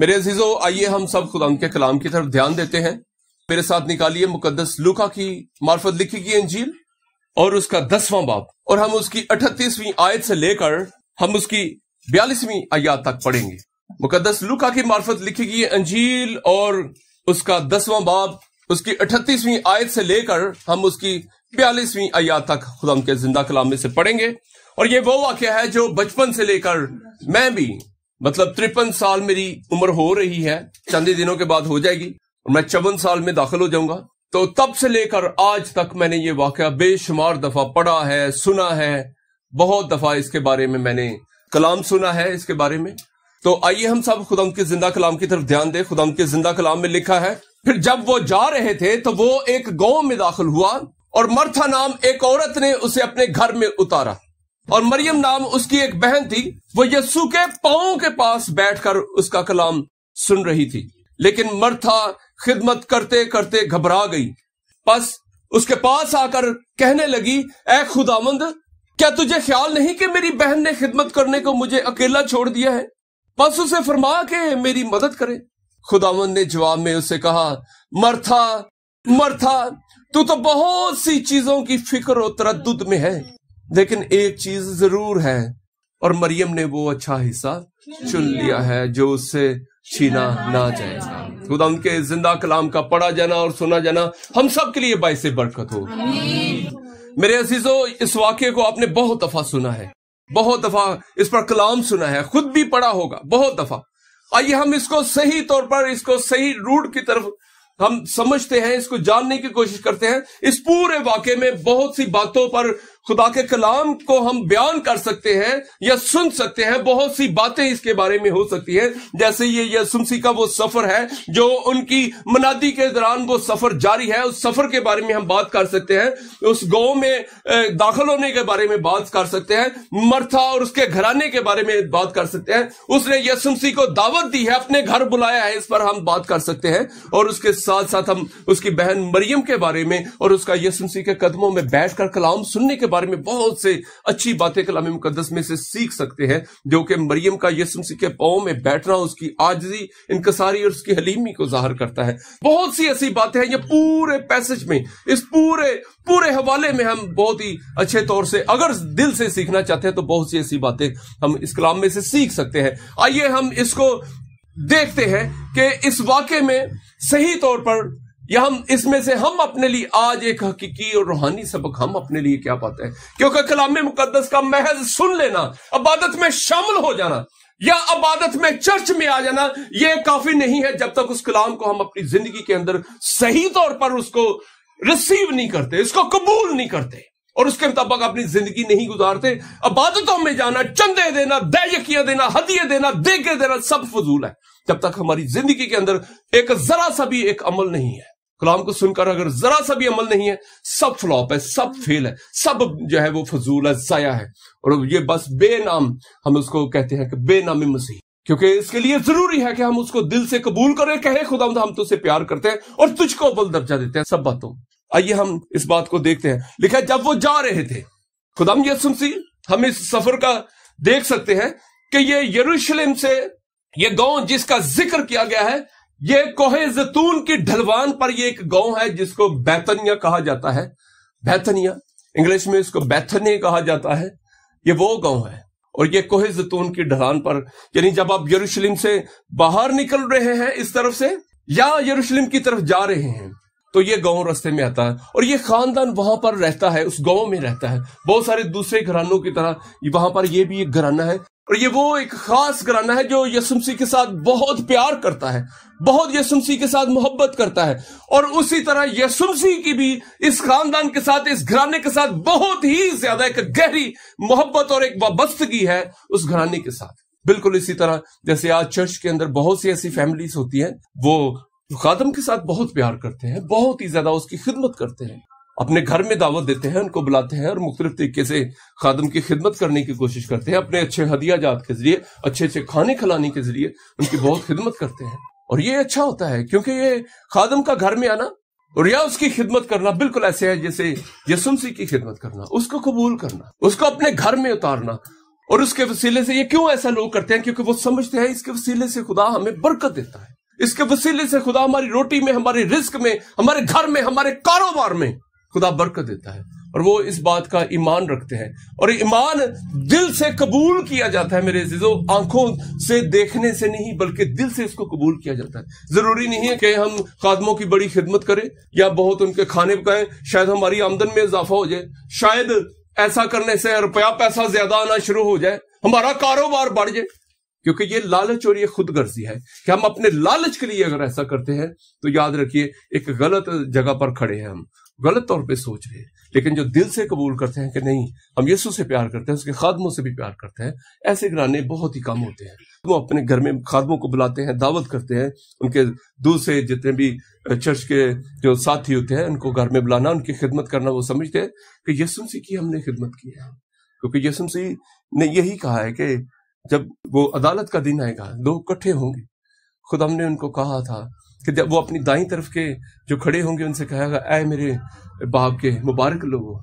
मेरे अजीजों आइए हम सब खुदा के कलाम की तरफ ध्यान देते हैं मेरे साथ निकालिए मुकदस लुका की मार्फत लिखी गई अंजील और उसका दसवां बाब और हम उसकी अठतीसवीं आयत से लेकर हम उसकी बयालीसवीं आयात तक पढ़ेंगे मुकदस लुका की मार्फत लिखी गई अंजील और उसका दसवां बाब उसकी अठतीसवीं आयत से लेकर हम उसकी बयालीसवीं आयात तक खुदा के जिंदा कलाम में से पढ़ेंगे और ये वो वाक्य है जो बचपन से लेकर मैं भी मतलब तिरपन साल मेरी उम्र हो रही है चंद दिनों के बाद हो जाएगी और मैं चौवन साल में दाखिल हो जाऊंगा तो तब से लेकर आज तक मैंने ये वाक्य बेशुमार दफा पढ़ा है सुना है बहुत दफा इसके बारे में मैंने कलाम सुना है इसके बारे में तो आइए हम सब खुदा के जिंदा कलाम की तरफ ध्यान दें खुदा के जिंदा कलाम में लिखा है फिर जब वो जा रहे थे तो वो एक गांव में दाखिल हुआ और मर्था नाम एक औरत ने उसे अपने घर में उतारा और मरियम नाम उसकी एक बहन थी वो यस्सु के पाओ के पास बैठकर उसका कलाम सुन रही थी लेकिन मरथा खिदमत करते करते घबरा गई बस उसके पास आकर कहने लगी ए खुदामंद क्या तुझे ख्याल नहीं कि मेरी बहन ने खिदमत करने को मुझे अकेला छोड़ दिया है बस उसे फरमा के मेरी मदद करे खुदामंद ने जवाब में उसे कहा मरथा मरथा तू तो बहुत सी चीजों की फिक्र और तरद में है लेकिन एक चीज जरूर है और मरियम ने वो अच्छा हिस्सा चुन लिया है जो उससे छीना ना जाएगा खुदा उनके जिंदा कलाम का पढ़ा जाना और सुना जाना हम सब के लिए बायसे बरकत हो मेरे अजीजो इस वाक्य को आपने बहुत दफा सुना है बहुत दफा इस पर कलाम सुना है खुद भी पढ़ा होगा बहुत दफा आइए हम इसको सही तौर पर इसको सही रूट की तरफ हम समझते हैं इसको जानने की कोशिश करते हैं इस पूरे वाक्य में बहुत सी बातों पर खुदा के कलाम को हम बयान कर सकते हैं या सुन सकते हैं बहुत सी बातें इसके बारे में हो सकती है जैसे ये यसुमसी का वो सफर है जो उनकी मनादी के दौरान वो सफर जारी है उस सफर के बारे में हम बात कर सकते हैं उस गांव में दाखिल होने के बारे में बात कर सकते हैं मर्था और उसके घराने के बारे में बात कर सकते हैं उसने यसुमसी को दावत दी है अपने घर बुलाया है इस पर हम बात कर सकते हैं और उसके साथ साथ हम उसकी बहन मरियम के बारे में और उसका यसुमसी के कदमों में बैठ कलाम सुनने के बारे में बहुत से अच्छी बातें कलामी मुकदस में से सीख सकते हैं जो कि मरियम का यसुम मसीह के पाओ में बैठना उसकी आजजी इनकसारी और उसकी हलीमी को जाहिर करता है बहुत सी ऐसी बातें हैं ये पूरे पैसेज में इस पूरे पूरे हवाले में हम बहुत ही अच्छे तौर से अगर दिल से सीखना चाहते हैं तो बहुत सी ऐसी बातें हम इस कलाम में से सीख सकते हैं आइए हम इसको देखते हैं कि इस वाक्य में सही तौर पर या हम इसमें से हम अपने लिए आज एक हकीकी और रूहानी सबक हम अपने लिए क्या पाते हैं क्योंकि कलाम मुकदस का महज सुन लेना अबादत में शामिल हो जाना या अबादत में चर्च में आ जाना यह काफी नहीं है जब तक उस कलाम को हम अपनी जिंदगी के अंदर सही तौर पर उसको रिसीव नहीं करते उसको कबूल नहीं करते और उसके मुताबिक अपनी जिंदगी नहीं गुजारते अबादतों में जाना चंदे देना दैयकिया देना हदिये देना देखे देना सब फजूल है जब तक हमारी जिंदगी के अंदर एक जरा सा भी एक अमल नहीं है कलाम को सुनकर अगर जरा सा भी अमल नहीं है सब फ्लॉप है सब फेल है सब जो है वो फजूल है जया है और ये बस बेनाम हम उसको कहते हैं कि बेनाम मसीह क्योंकि इसके लिए जरूरी है कि हम उसको दिल से कबूल करें कहें खुदा हम तुझसे प्यार करते हैं और तुझको अव्वल दर्जा देते हैं सब बातों आइए हम इस बात को देखते हैं लिखा जब वो जा रहे थे खुदाम यसुम सी हम इस सफर का देख सकते हैं कि ये यरूशलेम से ये गांव जिसका जिक्र किया गया है ये कोहे जतून की ढलवान पर यह एक गांव है जिसको बैतनिया कहा जाता है बैतनिया इंग्लिश में इसको बैथने कहा जाता है ये वो गांव है और ये कोहे जतून की ढलान पर यानी जब आप यरूशलेम से बाहर निकल रहे हैं इस तरफ से या यरूशलेम की तरफ जा रहे हैं तो ये गांव रास्ते में आता है और ये खानदान वहां पर रहता है उस गांव में रहता है बहुत सारे दूसरे घरानों की तरह वहां पर ये भी एक घराना है और ये वो एक खास घराना है जो यसुमसी के साथ बहुत प्यार करता है बहुत यसुमसी के साथ मोहब्बत करता है और उसी तरह यसुमसी की भी इस खानदान के साथ इस घराने के साथ बहुत ही ज्यादा एक गहरी मोहब्बत और एक वाबस्तगी है उस घराने के साथ बिल्कुल इसी तरह जैसे आज चर्च के अंदर बहुत सी ऐसी फैमिलीज होती हैं वो जो खादम के साथ बहुत प्यार करते हैं बहुत ही ज्यादा उसकी खिदमत करते हैं अपने घर में दावत देते हैं उनको बुलाते हैं और मुख्तलिफ तरीके से खादम की खिदमत करने की कोशिश करते हैं अपने अच्छे हदिया जात के जरिए अच्छे अच्छे खाने खिलाने के जरिए उनकी बहुत खिदमत करते हैं और ये अच्छा होता है क्योंकि ये खादम का घर में आना और या उसकी खिदमत करना बिल्कुल ऐसे है जैसे यसुमसी की खिदमत करना उसको कबूल करना उसको अपने घर में उतारना और उसके वसीले से ये क्यों ऐसा लोग करते हैं क्योंकि वो समझते हैं इसके वसीले से खुदा हमें बरकत देता है इसके वसीले से खुदा हमारी रोटी में हमारे रिस्क में हमारे घर में हमारे कारोबार में खुदा बरकत देता है और वो इस बात का ईमान रखते हैं और ईमान दिल से कबूल किया जाता है मेरे जिजो आंखों से देखने से नहीं बल्कि दिल से इसको कबूल किया जाता है जरूरी नहीं है कि हम खादमों की बड़ी खिदमत करें या बहुत उनके खाने पकाए शायद हमारी आमदन में इजाफा हो जाए शायद ऐसा करने से रुपया पैसा ज्यादा आना शुरू हो जाए हमारा कारोबार बढ़ जाए क्योंकि ये लालच और ये खुद गर्जी है कि हम अपने लालच के लिए अगर ऐसा करते हैं तो याद रखिए एक गलत जगह पर खड़े हैं हम गलत तौर पे सोच रहे हैं लेकिन जो दिल से कबूल करते हैं कि नहीं हम यीशु से प्यार करते हैं उसके खादमों से भी प्यार करते हैं ऐसे घराने बहुत ही कम होते हैं वो अपने घर में खादमों को बुलाते हैं दावत करते हैं उनके दूसरे जितने भी चर्च के जो साथी होते हैं उनको घर में बुलाना उनकी खिदमत करना वो समझते हैं कि यसुम सी की हमने खिदमत की है क्योंकि यसुम सी ने यही कहा है कि जब वो अदालत का दिन आएगा लोग इकट्ठे होंगे खुद हमने उनको कहा था कि जब वो अपनी दाई तरफ के जो खड़े होंगे उनसे कहेगा ऐ मेरे बाप के मुबारक लोगो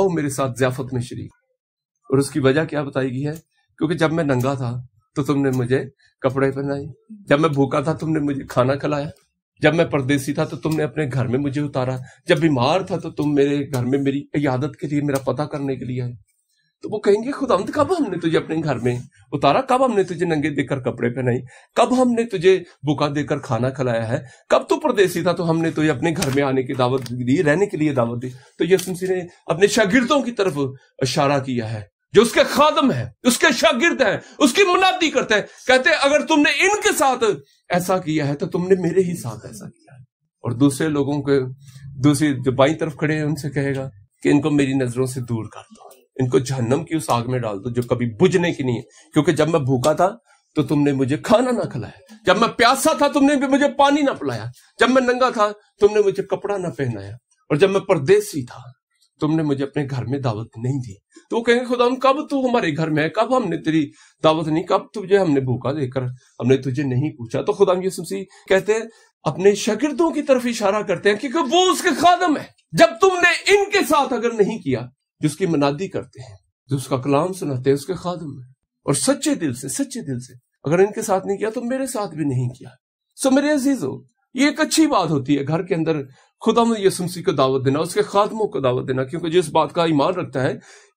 आओ मेरे साथ जियाफत में शरीक और उसकी वजह क्या बताई गई है क्योंकि जब मैं नंगा था तो तुमने मुझे कपड़े पहनाए जब मैं भूखा था तुमने मुझे खाना खिलाया जब मैं परदेसी था तो तुमने अपने घर में मुझे उतारा जब बीमार था तो तुम मेरे घर में मेरी यादत के लिए मेरा पता करने के लिए आए तो वो कहेंगे खुदावंत तो कब हमने तुझे अपने घर में उतारा कब हमने तुझे नंगे देकर कपड़े पहनाई कब हमने तुझे बुका देकर खाना खिलाया है कब तू परदेसी था तो हमने तुझे अपने घर में आने की दावत दी रहने के लिए दावत दी तो यसुम मसीह ने अपने शागिर्दों की तरफ इशारा किया है जो उसके खादम है उसके शागिर्द है उसकी मुनादी करते हैं कहते हैं अगर तुमने इनके साथ ऐसा किया है तो तुमने मेरे ही साथ ऐसा किया है और दूसरे लोगों के दूसरी जो बाई तरफ खड़े हैं उनसे कहेगा कि इनको मेरी नजरों से दूर कर दो इनको जहन्नम की उस आग में डाल दो जो कभी बुझने की नहीं है क्योंकि जब मैं भूखा था तो तुमने मुझे खाना ना खिलाया जब मैं प्यासा था तुमने भी मुझे पानी ना पिलाया जब मैं नंगा था तुमने मुझे कपड़ा ना पहनाया और जब मैं परदेसी था तुमने मुझे अपने घर में दावत नहीं दी तो वो कहेंगे खुदा कब तू हमारे घर में है कब हमने तेरी दावत नहीं कब तुझे हमने भूखा देकर हमने तुझे नहीं पूछा तो खुदा यसु कहते हैं अपने शगिर्दों की तरफ इशारा करते हैं क्योंकि वो उसके खादम है जब तुमने इनके साथ अगर नहीं किया जिसकी मनादी करते हैं जो उसका कलाम सुनाते हैं उसके खादम है और सच्चे दिल से सच्चे दिल से अगर इनके साथ नहीं किया तो मेरे साथ भी नहीं किया सो मेरे अजीजों ये एक अच्छी बात होती है घर के अंदर खुदा यसुमसी को दावत देना उसके खादमों को दावत देना क्योंकि जिस बात का ईमान रखता है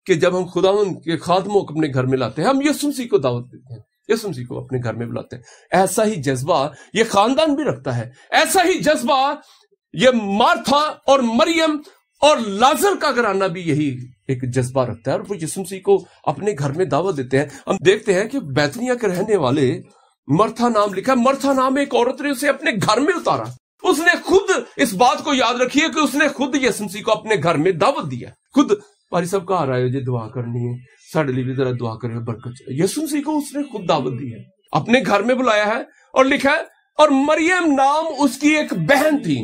कि जब हम खुदा के खादमों को अपने घर में लाते हैं हम यसुमसी को दावत देते हैं यसुमसी को अपने घर में बुलाते हैं ऐसा ही जज्बा ये खानदान भी रखता है ऐसा ही जज्बा ये मार्था और मरियम और लाजर का घराना भी यही एक जज्बा रखता है और वो यसुमसी को अपने घर में दावत देते हैं हम देखते हैं कि बैतनिया के रहने वाले मर्था नाम लिखा मरथा मर्था नाम एक औरत ने उसे अपने घर में उतारा उसने खुद इस बात को याद रखी है कि उसने खुद यसुमसी को अपने घर में दावत दिया खुद पारी सब कहा रहा है जी दुआ करनी है साढ़े लिए भी जरा दुआ करे बरकत यसुमसी को उसने खुद दावत दी है अपने घर में बुलाया है और लिखा है और मरियम नाम उसकी एक बहन थी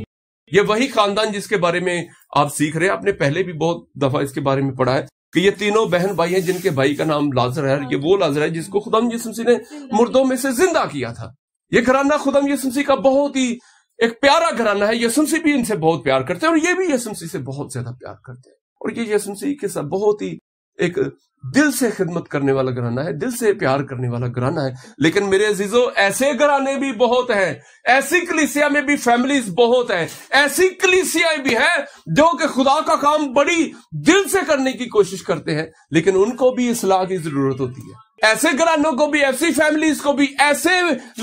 ये वही खानदान जिसके बारे में आप सीख रहे हैं आपने पहले भी बहुत दफा इसके बारे में पढ़ा है कि ये तीनों बहन भाई हैं जिनके भाई का नाम लाजर है ये वो लाजर है जिसको खुदम यसुमसी ने मुर्दों में से जिंदा किया था ये घराना खुदम यसुमसी का बहुत ही एक प्यारा घराना है यसुमसी भी इनसे बहुत प्यार करते हैं और ये भी यसुमसी से बहुत ज्यादा प्यार करते हैं और ये यसुमसी के साथ बहुत ही एक दिल से खिदमत करने वाला घराना है दिल से प्यार करने वाला घराना है लेकिन मेरे अजीजों ऐसे घराने भी बहुत हैं ऐसी कलिसिया में भी फैमिलीज बहुत हैं ऐसी कलिसियाएं भी हैं जो कि खुदा का काम बड़ी दिल से करने की कोशिश करते हैं लेकिन उनको भी इसलाह की जरूरत होती है ऐसे घरानों को भी ऐसी फैमिलीज को भी ऐसे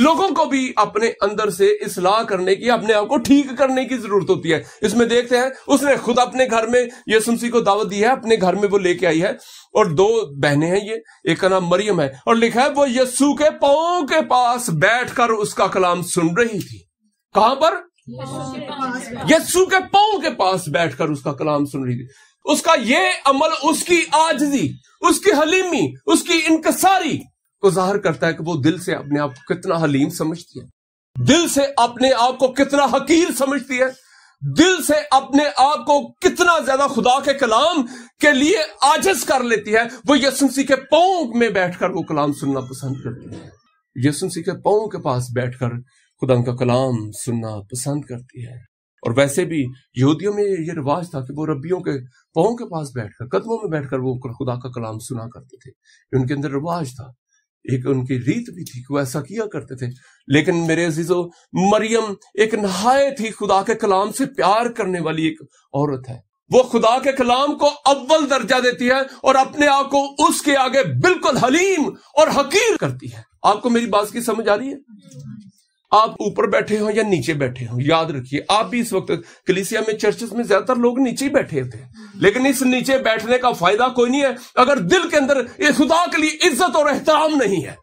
लोगों को भी अपने अंदर से इसलाह करने की अपने आप को ठीक करने की जरूरत होती है इसमें देखते हैं उसने खुद अपने घर में यसुम को दावत दी है अपने घर में वो लेके आई है और दो बहनें हैं ये एक का नाम मरियम है और लिखा है वो यस्सु के पाओ के पास बैठ उसका कलाम सुन रही थी कहां पर यस्सु के पाओ के पास बैठकर उसका कलाम सुन रही थी उसका ये अमल उसकी आजजी उसकी हलीमी उसकी इनकसारी को जाहिर करता है कि वो दिल से अपने आप को कितना हलीम समझती है दिल से अपने आप को कितना हकीर समझती है दिल से अपने आप को कितना ज्यादा खुदा के कलाम के लिए आजज कर लेती है वो यसुमसी के पाओ में बैठकर वो कलाम सुनना पसंद करती है यसुमसी के पाओ के पास बैठकर खुदा का कलाम सुनना पसंद करती है और वैसे भी यहूदियों में ये रिवाज था कि वो रबियों के पाओं के पास बैठकर कदमों में बैठकर वो खुदा का कलाम सुना करते थे उनके अंदर रिवाज था एक उनकी रीत भी थी वो ऐसा किया करते थे लेकिन मेरे अजीजो मरियम एक नहाय थी खुदा के कलाम से प्यार करने वाली एक औरत है वो खुदा के कलाम को अव्वल दर्जा देती है और अपने आप को उसके आगे बिल्कुल हलीम और हकीर करती है आपको मेरी बात की समझ आ रही है आप ऊपर बैठे हो या नीचे बैठे हो याद रखिए आप भी इस वक्त कलिसिया में चर्चेस में ज्यादातर लोग नीचे ही बैठे थे हम्म। लेकिन इस नीचे बैठने का फायदा कोई नहीं है अगर दिल के अंदर ये खुदा के लिए इज्जत और एहतराम नहीं है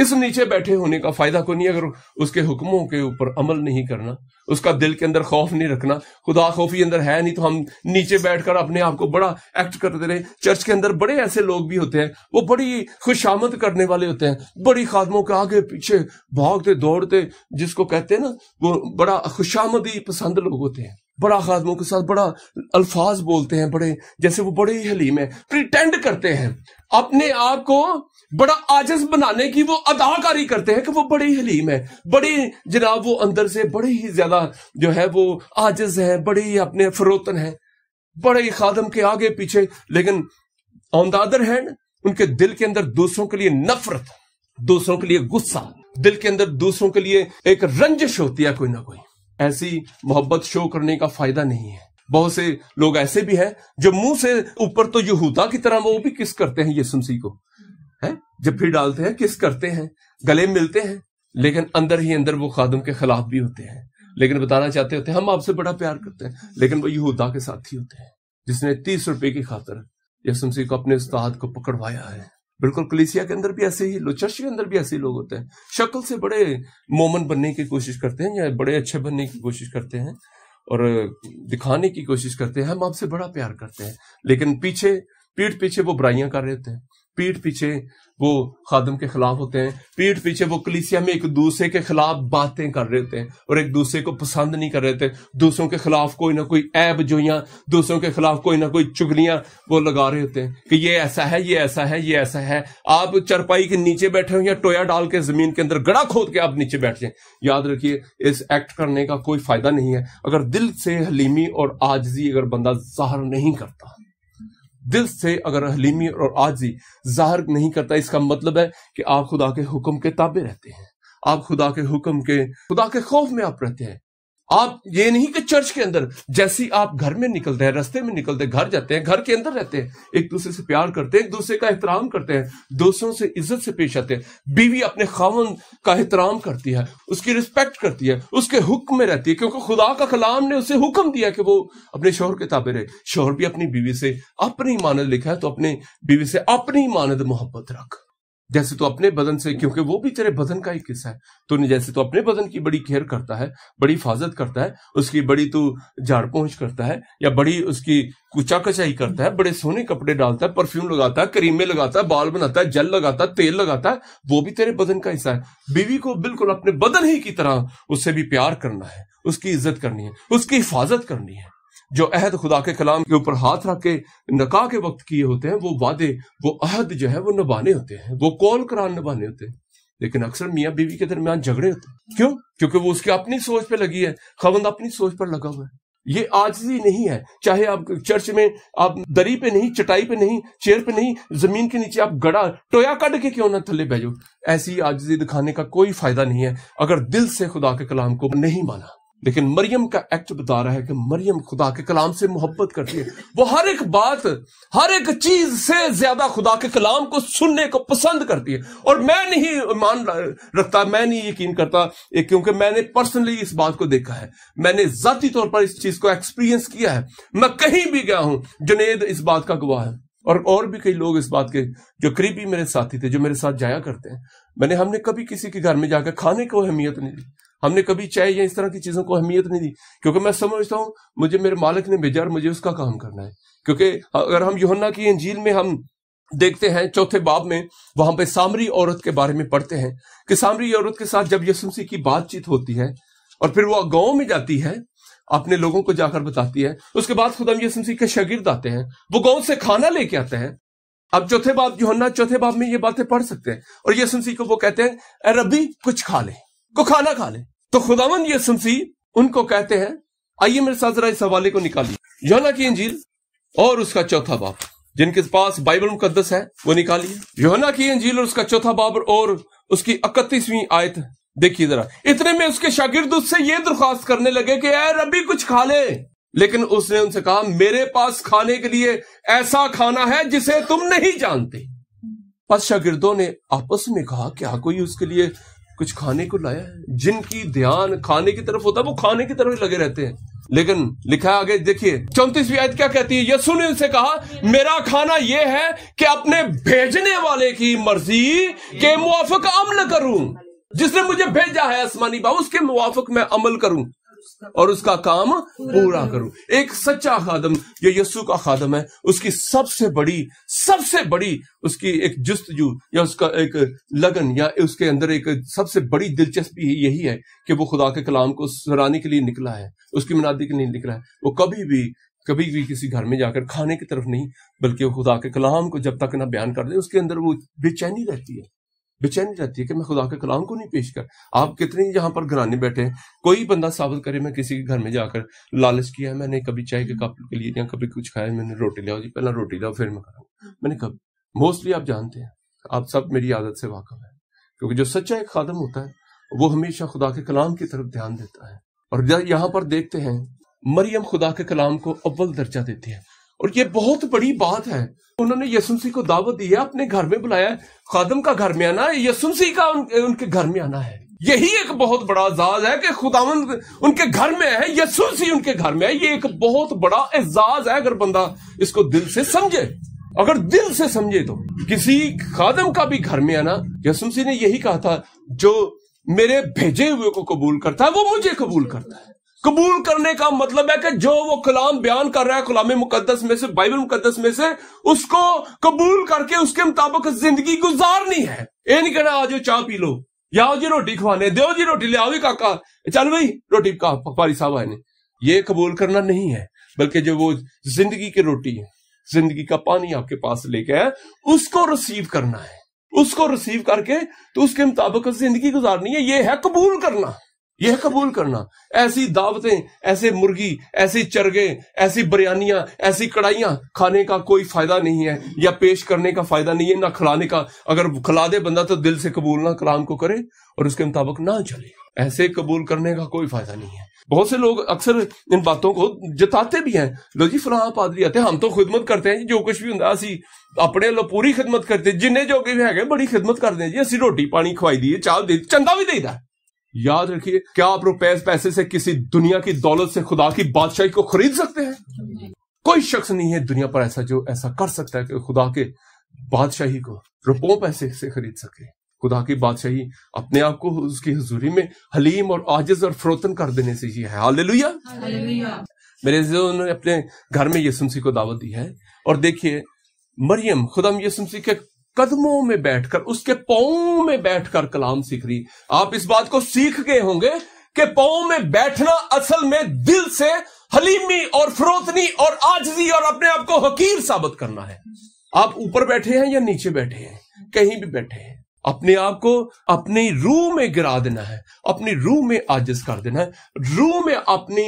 इस नीचे बैठे होने का फायदा को नहीं अगर उसके हुक्मों के ऊपर अमल नहीं करना उसका दिल के अंदर खौफ नहीं रखना खुदा खौफी अंदर है नहीं तो हम नीचे बैठकर अपने आप को बड़ा एक्ट करते रहे चर्च के अंदर बड़े ऐसे लोग भी होते हैं वो बड़ी खुशामद करने वाले होते हैं बड़ी खादमों के आगे पीछे भागते दौड़ते जिसको कहते हैं ना वो बड़ा खुशामदी पसंद लोग होते हैं बड़ा खादमों के साथ बड़ा अल्फाज बोलते हैं बड़े जैसे वो बड़े ही हलीम है प्रिटेंड करते हैं अपने आप को बड़ा आजज बनाने की वो अदाकारी करते हैं कि वो बड़े हलीम है बड़े जनाब वो अंदर से बड़े ही ज्यादा जो है वो आजज है बड़े ही अपने फरोतन है बड़े ही खादम के आगे पीछे लेकिन ऑन द अदर हैंड उनके दिल के अंदर दूसरों के लिए नफरत दूसरों के लिए गुस्सा दिल के अंदर दूसरों के लिए एक रंजिश होती है कोई ना कोई ऐसी मोहब्बत शो करने का फायदा नहीं है बहुत से लोग ऐसे भी हैं जो मुंह से ऊपर तो यहूदा की तरह वो भी किस करते हैं यीशु मसीह को है जब फिर डालते हैं किस करते हैं गले मिलते हैं लेकिन अंदर ही अंदर वो खादम के खिलाफ भी होते हैं लेकिन बताना चाहते होते हैं हम आपसे बड़ा प्यार करते हैं लेकिन वो यहूदा के साथ ही होते हैं जिसने तीस रुपए की खातर यसु मसीह को अपने उस्ताद को पकड़वाया है बिल्कुल कलिसिया के अंदर भी ऐसे ही लोग चर्च के अंदर भी ऐसे ही लोग होते हैं शक्ल से बड़े मोमन बनने की कोशिश करते हैं या बड़े अच्छे बनने की कोशिश करते हैं और दिखाने की कोशिश करते हैं हम आपसे बड़ा प्यार करते हैं लेकिन पीछे पीठ पीछे वो बुराइयां कर रहे होते हैं पीठ पीछे वो खादम के खिलाफ होते हैं पीठ पीछे वो कलीसिया में एक दूसरे के खिलाफ बातें कर रहे होते हैं और एक दूसरे को पसंद नहीं कर रहे थे दूसरों के खिलाफ कोई ना कोई ऐब जोया दूसरों के खिलाफ कोई ना कोई चुगलियां वो लगा रहे होते हैं कि ये ऐसा है ये ऐसा है ये ऐसा है आप चरपाई के नीचे बैठे हो या टोया डाल के जमीन के अंदर गड़ा खोद के आप नीचे बैठ जाए याद रखिये इस एक्ट करने का कोई फायदा नहीं है अगर दिल से हलीमी और आजजी अगर बंदा जाहर नहीं करता दिल से अगर हलीमी और आजी जाहिर नहीं करता इसका मतलब है कि आप खुदा के हुक्म के ताबे रहते हैं आप खुदा के हुक्म के खुदा के खौफ में आप रहते हैं आप ये नहीं कि चर्च के अंदर जैसी आप घर में निकलते हैं रास्ते में निकलते हैं घर जाते हैं घर के अंदर रहते हैं एक दूसरे से प्यार करते हैं एक दूसरे का एहतराम करते हैं दूसरों से इज्जत से पेश आते हैं बीवी अपने खावन का एहतराम करती है उसकी रिस्पेक्ट करती है उसके हुक्म में रहती है क्योंकि खुदा का कलाम ने उसे हुक्म दिया कि वो अपने शोहर के ताबे रहे शोहर भी अपनी बीवी से अपनी मानद लिखा है तो अपने बीवी से अपनी मानद मोहब्बत रख जैसे तो अपने बदन से क्योंकि वो भी तेरे बदन का एक हिस्सा है तो जैसे तो अपने बदन की बड़ी केयर करता है बड़ी हिफाजत करता है उसकी बड़ी तू झाड़ पहुंच करता है या बड़ी उसकी कुचा कचाई करता है बड़े सोने कपड़े डालता है परफ्यूम लगाता है करीमे लगाता है बाल बनाता है जल लगाता है तेल लगाता है वो भी तेरे बदन का हिस्सा है बीवी को बिल्कुल अपने बदन ही की तरह उससे भी प्यार करना है उसकी इज्जत करनी है उसकी हिफाजत करनी है जो अहद खुदा के कलाम के ऊपर हाथ रख के नका के वक्त किए होते हैं वो वादे वो अहद जो है वो नभाने होते हैं वो कौल करान नभाने होते हैं लेकिन अक्सर मियाँ बीवी के दरमियान झगड़े होते हैं क्यों क्योंकि वो उसकी अपनी सोच पर लगी है खबंद अपनी सोच पर लगा हुआ है ये भी नहीं है चाहे आप चर्च में आप दरी पे नहीं चटाई पे नहीं चेयर पे नहीं जमीन के नीचे आप गड़ा टोया कट के क्यों ना थले बह ऐसी आजी दिखाने का कोई फायदा नहीं है अगर दिल से खुदा के कलाम को नहीं माना लेकिन मरियम का एक्ट बता रहा है कि मरियम खुदा के कलाम से मोहब्बत करती है वो हर एक बात हर एक चीज से ज्यादा खुदा के कलाम को सुनने को पसंद करती है और मैं नहीं मान रखता मैं नहीं यकीन करता क्योंकि मैंने पर्सनली इस बात को देखा है मैंने जाती तौर पर इस चीज को एक्सपीरियंस किया है मैं कहीं भी गया हूं जुनेद इस बात का गवाह है और और भी कई लोग इस बात के जो करीबी मेरे साथी थे जो मेरे साथ जाया करते हैं मैंने हमने कभी किसी के घर में जाकर खाने को अहमियत नहीं दी हमने कभी चाय या इस तरह की चीजों को अहमियत नहीं दी क्योंकि मैं समझता हूं मुझे मेरे मालिक ने भेजा और मुझे उसका काम करना है क्योंकि अगर हम योहन्ना की अंजील में हम देखते हैं चौथे बाब में वहां पे सामरी औरत के बारे में पढ़ते हैं कि सामरी औरत के साथ जब यसुमसी की बातचीत होती है और फिर वो गांव में जाती है अपने लोगों को जाकर बताती है उसके बाद खुदाम यसुमसी के शगिर्द आते हैं वो गांव से खाना लेके आते हैं अब चौथे बाब जो चौथे बाब में ये बातें पढ़ सकते हैं और यसुमसी को वो कहते हैं अरबी कुछ खा ले को खाना खा ले तो खुदावन ये शमसीर उनको कहते हैं आइए मेरे साथ जरा इस हवाले को निकालिए योना की इंजील और उसका चौथा बाप जिनके पास बाइबल मुकदस है वो निकालिए योना की इंजील और उसका चौथा बाप और उसकी इकतीसवीं आयत देखिए जरा इतने में उसके शागिर्द उससे ये दरख्वास्त करने लगे कि अरे रबी कुछ खा ले लेकिन उसने उनसे कहा मेरे पास खाने के लिए ऐसा खाना है जिसे तुम नहीं जानते बस शागिर्दों ने आपस में कहा क्या कोई उसके लिए कुछ खाने को लाया है जिनकी ध्यान खाने की तरफ होता है वो खाने की तरफ ही लगे रहते हैं लेकिन लिखा आगे देखिए चौंतीसवीं आयत क्या कहती है यसु ने उनसे कहा मेरा खाना यह है कि अपने भेजने वाले की मर्जी के मुआफक अमल करूं जिसने मुझे भेजा है आसमानी बाबू उसके मुआफक मैं अमल करूं और उसका काम पूरा करूं एक सच्चा खादम जो यस्सु का खादम है उसकी सबसे बड़ी सबसे बड़ी उसकी एक जस्तजू या उसका एक लगन या उसके अंदर एक सबसे बड़ी दिलचस्पी यही है कि वो खुदा के कलाम को सराने के लिए निकला है उसकी मनादी के लिए निकला है वो कभी भी कभी भी किसी घर में जाकर खाने की तरफ नहीं बल्कि वो खुदा के कलाम को जब तक ना बयान कर दे उसके अंदर वो बेचैनी रहती है बेचैनी रहती है कि मैं खुदा के कलाम को नहीं पेश कर आप कितने यहाँ पर घराने बैठे हैं कोई बंदा साबित करे मैं किसी के घर में जाकर लालच किया मैंने कभी चाय के कप के लिए या कभी कुछ खाया मैंने रोटी लिया जी पहला रोटी लाओ फिर मैं खाऊंगा मैंने कभी मोस्टली आप जानते हैं आप सब मेरी आदत से वाकफ है क्योंकि जो सच्चा एक खादम होता है वो हमेशा खुदा के कलाम की तरफ ध्यान देता है और यहाँ पर देखते हैं मरियम खुदा के कलाम को अव्वल दर्जा देती है और ये बहुत बड़ी बात है उन्होंने यसुमसी को दावत दी है अपने घर में बुलाया खादम का घर में आना है यसुमसी का उन, उनके घर में आना है यही एक बहुत बड़ा एजाज है कि खुदावन उनके घर में है यसुमसी उनके घर में है ये एक बहुत बड़ा एजाज है अगर बंदा इसको दिल से समझे अगर दिल से समझे तो किसी खादम का भी घर में आना यसुमसी ने यही कहा था जो मेरे भेजे हुए को कबूल करता है वो मुझे कबूल करता है कबूल करने का मतलब है कि जो वो कलाम बयान कर रहा है कलाम मुकदस में से बाइबल मुकदस में से उसको कबूल करके उसके मुताबिक जिंदगी गुजारनी है ये नहीं कहना आज चाह पी लो या जी रोटी खवाने दो जी रोटी ले आओ काका चल भाई रोटी का पकवारी साहब आए ने ये कबूल करना नहीं है बल्कि जो वो जिंदगी की रोटी है जिंदगी का पानी आपके पास लेके आए उसको रिसीव करना है उसको रिसीव करके तो उसके मुताबिक जिंदगी गुजारनी है ये है कबूल करना यह कबूल करना ऐसी दावतें ऐसे मुर्गी ऐसी चरगे ऐसी बिरयानियां ऐसी कड़ाइयां खाने का कोई फायदा नहीं है या पेश करने का फायदा नहीं है ना खिलाने का अगर खिला दे बंदा तो दिल से कबूल ना कलाम को करे और उसके मुताबिक ना चले ऐसे कबूल करने का कोई फायदा नहीं है बहुत से लोग अक्सर इन बातों को जताते भी हैं लो जी फलाह पादरी आते हम तो खिदमत करते हैं जो कुछ भी होंगे असं अपने ਵੱਲੋਂ पूरी खिदमत करते जिन्हें जो भी है बड़ी खिदमत करते हैं जी असं रोटी पानी ਖਵਾਈ दी ਚਾਹ ਦੇ ਚੰਦਾ ਵੀ ਦੇਈਦਾ याद रखिए क्या आप रुपए पैसे से किसी दुनिया की दौलत से खुदा की बादशाही को खरीद सकते हैं कोई शख्स नहीं है दुनिया पर ऐसा जो ऐसा कर सकता है कि खुदा के बादशाही को रुपयों पैसे से खरीद सके खुदा की बादशाही अपने आप को उसकी हजूरी में हलीम और आजिज और फ्रोतन कर देने से ही है हाल मेरे उन्होंने अपने घर में यसुमसी को दावत दी है और देखिए मरियम खुदम यसुमसी के कदमों में बैठकर उसके पाओ में बैठकर कलाम सीख रही आप इस बात को सीख गए होंगे कि पाओ में बैठना असल में दिल से हलीमी और फरोतनी और आजजी और अपने आप को हकीर साबित करना है आप ऊपर बैठे हैं या नीचे बैठे हैं कहीं भी बैठे हैं अपने आप को अपनी रूह में गिरा देना है अपनी रूह में आजिज कर देना है रूह में अपनी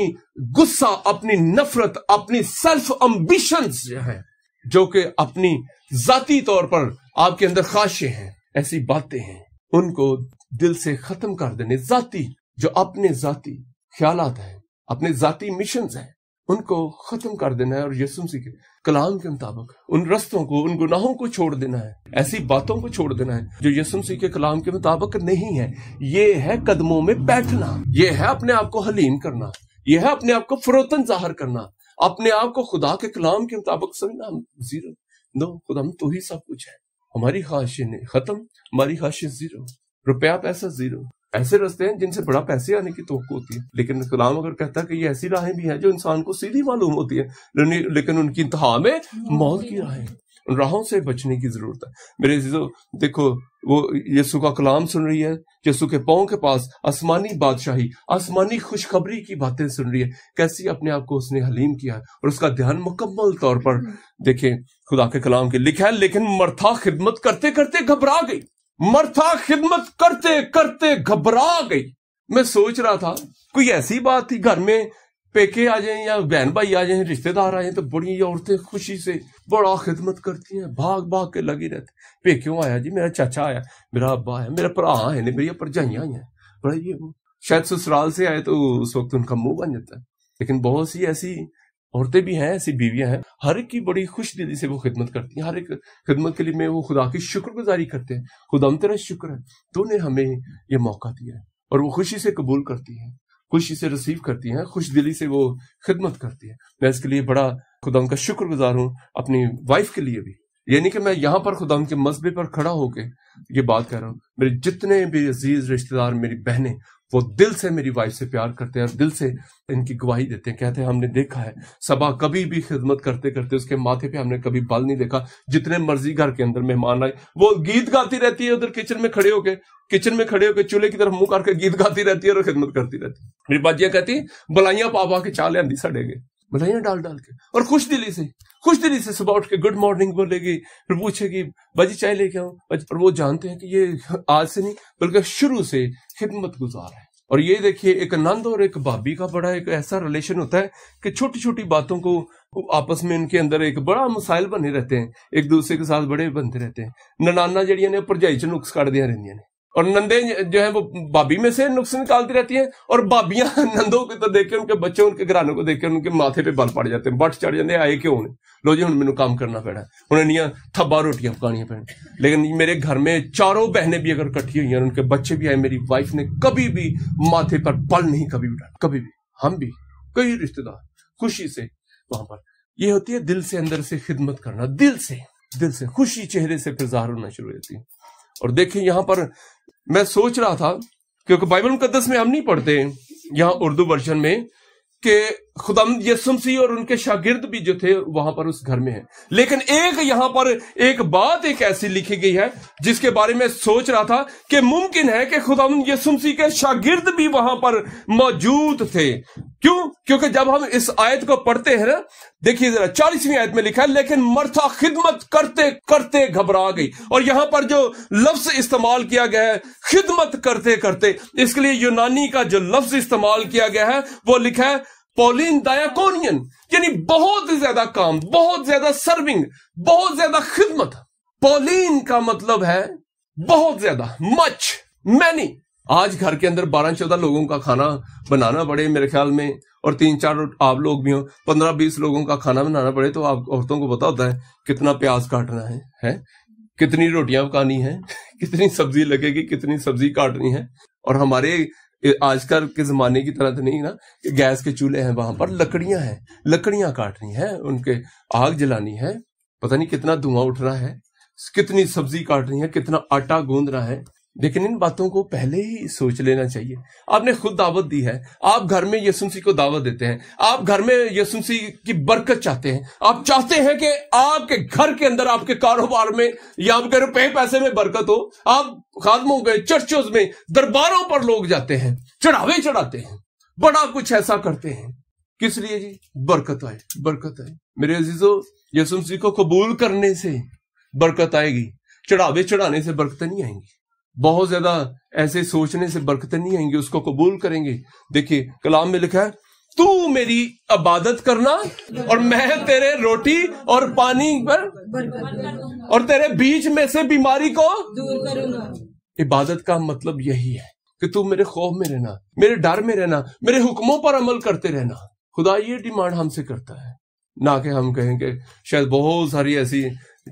गुस्सा अपनी नफरत अपनी सेल्फ अम्बिशंस जो है जो कि अपनी जाती तौर पर आपके अंदर खाशे हैं ऐसी बातें हैं उनको दिल से खत्म कर देने जाति जो अपने जाति ख्याल है अपने जाति मिशन है उनको खत्म कर देना है और यसुम के कलाम के मुताबिक उन रस्तों को उन गुनाहों को छोड़ देना है ऐसी बातों को छोड़ देना है जो यसुम के कलाम के मुताबिक नहीं है ये है कदमों में बैठना ये है अपने आप को हलीम करना यह है अपने आप को फरोतन जाहिर करना अपने आप को खुदा के कलाम के मुताबिक समझना जीरो नो खुदा तो ही सब कुछ है हमारी ख्वाहिशें खत्म हमारी ख्वाहिशें जीरो रुपया पैसा जीरो ऐसे रास्ते हैं जिनसे बड़ा पैसे आने की तो होती है लेकिन कलाम अगर कहता है कि ये ऐसी राहें भी हैं जो इंसान को सीधी मालूम होती है लेकिन उनकी इंतहा में मौत की राहें राहों से बचने की जरूरत है मेरे जीजो देखो वो यसु का कलाम सुन रही है यसु के पाओ के पास आसमानी बादशाही आसमानी खुशखबरी की बातें सुन रही है कैसी अपने आप को उसने हलीम किया है और उसका ध्यान मुकम्मल तौर पर हम्म। देखे खुदा के कलाम के लिखा है लेकिन मरथा खिदमत करते करते घबरा गई मरथा खिदमत करते करते घबरा गई मैं सोच रहा था कोई ऐसी बात थी घर में पेके आ जाए या बहन भाई आ जाए रिश्तेदार आ जाए तो बड़ी औरतें खुशी से बड़ा खिदमत करती हैं भाग भाग के लगी रहती पे क्यों आया जी मेरा चाचा आया मेरा अब्बा आया मेरा भरा है नहीं मेरी भरजाइया आई हैं बड़ा ये शायद ससुराल से आए तो उस वक्त उनका मुंह बन जाता है लेकिन बहुत सी ऐसी औरतें भी हैं ऐसी बीवियां हैं हर एक की बड़ी खुश दिली से वो खिदमत करती हैं हर एक खिदमत के लिए में वो खुदा की शुक्रगुजारी करते हैं खुदा तेरा शुक्र है तूने हमें ये मौका दिया है और वो खुशी से कबूल करती है खुशी से रिसीव करती हैं खुश दिली से वो खिदमत करती है मैं इसके लिए बड़ा खुदा का शुक्र गुजार हूँ अपनी वाइफ के लिए भी यानी कि मैं यहाँ पर खुदा के मजबे पर खड़ा होके ये बात कर रहा हूँ मेरे जितने भी अजीज रिश्तेदार मेरी बहनें वो दिल से मेरी वाइफ से प्यार करते हैं और दिल से इनकी गवाही देते हैं कहते हैं हमने देखा है सबा कभी भी खिदमत करते करते उसके माथे पे हमने कभी बल नहीं देखा जितने मर्जी घर के अंदर मेहमान आए वो गीत गाती रहती है उधर किचन में खड़े होके किचन में खड़े होके चूल्हे की तरफ मुंह करके गीत गाती रहती है और खिदमत करती रहती है मेरी बाजिया कहती है बलाइया पा पा के चाह लिया साढ़े गए मलाइयाँ डाल डाल के और खुश दिली से खुश दिली से सुबह उठ के गुड मॉर्निंग बोलेगी फिर पूछेगी बाजी चाय लेके आओ और वो जानते हैं कि ये आज से नहीं बल्कि शुरू से खिदमत गुजार है और ये देखिए एक नंद और एक भाभी का बड़ा एक ऐसा रिलेशन होता है कि छोटी छोटी बातों को आपस में इनके अंदर एक बड़ा मसाइल बने रहते हैं एक दूसरे के साथ बड़े बनते रहते हैं ननाना जड़िया ने भरजाई च नुक्स कड़दिया रहदिया ने और नंदे जो है वो भाभी में से नुकसान निकालती रहती हैं और भाभियां नंदों को तो देखकर के उनके बच्चों उनके घरानों को देखकर उनके माथे पे बल पड़ जाते हैं बट चढ़ जाते आए क्यों लो जी हम मैंने काम करना पैना उन्हें नहीं थब्बा रोटियां पकानियां पैना लेकिन मेरे घर में चारों बहनें भी अगर इकट्ठी हुई हैं उनके बच्चे भी आए मेरी वाइफ ने कभी भी माथे पर बल नहीं कभी भी कभी भी हम भी कई रिश्तेदार खुशी से वहां पर ये होती है दिल से अंदर से खिदमत करना दिल से दिल से खुशी चेहरे से प्रजार होना शुरू होती है और देखिए यहां पर मैं सोच रहा था क्योंकि बाइबल मुकदस में हम नहीं पढ़ते यहां उर्दू वर्जन में कि खुदम यसुम सी और उनके शागिर्द भी जो थे वहां पर उस घर में है लेकिन एक यहां पर एक बात एक ऐसी लिखी गई है जिसके बारे में सोच रहा था कि मुमकिन है कि खुदम यसुम सी के शागिर्द भी वहां पर मौजूद थे क्यों क्योंकि जब हम इस आयत को पढ़ते हैं ना देखिए जरा चालीसवीं आयत में लिखा है लेकिन मरथा खिदमत करते करते घबरा गई और यहां पर जो लफ्ज इस्तेमाल किया गया है खिदमत करते करते इसके लिए यूनानी का जो लफ्ज इस्तेमाल किया गया है वो लिखा है पोलिन डायाकोनियन यानी बहुत ज्यादा काम बहुत ज्यादा सर्विंग बहुत ज्यादा खिदमत पोलिन का मतलब है बहुत ज्यादा मच मैनी आज घर के अंदर बारह चौदह लोगों का खाना बनाना पड़े मेरे ख्याल में और तीन चार आप लोग भी हो पंद्रह बीस लोगों का खाना बनाना पड़े तो आप औरतों को पता होता है कितना प्याज काटना है है कितनी रोटियां पकानी है कितनी सब्जी लगेगी कितनी सब्जी काटनी है और हमारे आजकल के जमाने की तरह तो नहीं ना कि गैस के चूल्हे हैं वहां पर लकड़ियां हैं लकड़ियां काटनी है उनके आग जलानी है पता नहीं कितना धुआं उठ रहा है कितनी सब्जी काटनी है कितना आटा गूंद रहा है लेकिन इन बातों को पहले ही सोच लेना चाहिए आपने खुद दावत दी है आप घर में यसुमसी को दावत देते हैं आप घर में यसुमसी की बरकत चाहते हैं आप चाहते हैं कि आपके घर के अंदर आपके कारोबार में या आपके रुपए पैसे में बरकत हो आप खादमों में चर्चों में दरबारों पर लोग जाते हैं चढ़ावे चढ़ाते हैं बड़ा कुछ ऐसा करते हैं किस लिए जी बरकत आए बरकत आए मेरे अजीजो यसुमसी को कबूल करने से बरकत आएगी चढ़ावे चढ़ाने से बरकत नहीं आएंगी बहुत ज्यादा ऐसे सोचने से बरकत नहीं आएंगे उसको कबूल करेंगे देखिए कलाम में लिखा है तू मेरी इबादत करना और मैं तेरे रोटी और पानी पर और तेरे बीच में से बीमारी को इबादत का मतलब यही है कि तू मेरे खौफ में रहना मेरे डर में रहना मेरे हुक्मों पर अमल करते रहना खुदा ये डिमांड हमसे करता है ना कि हम कहेंगे शायद बहुत सारी ऐसी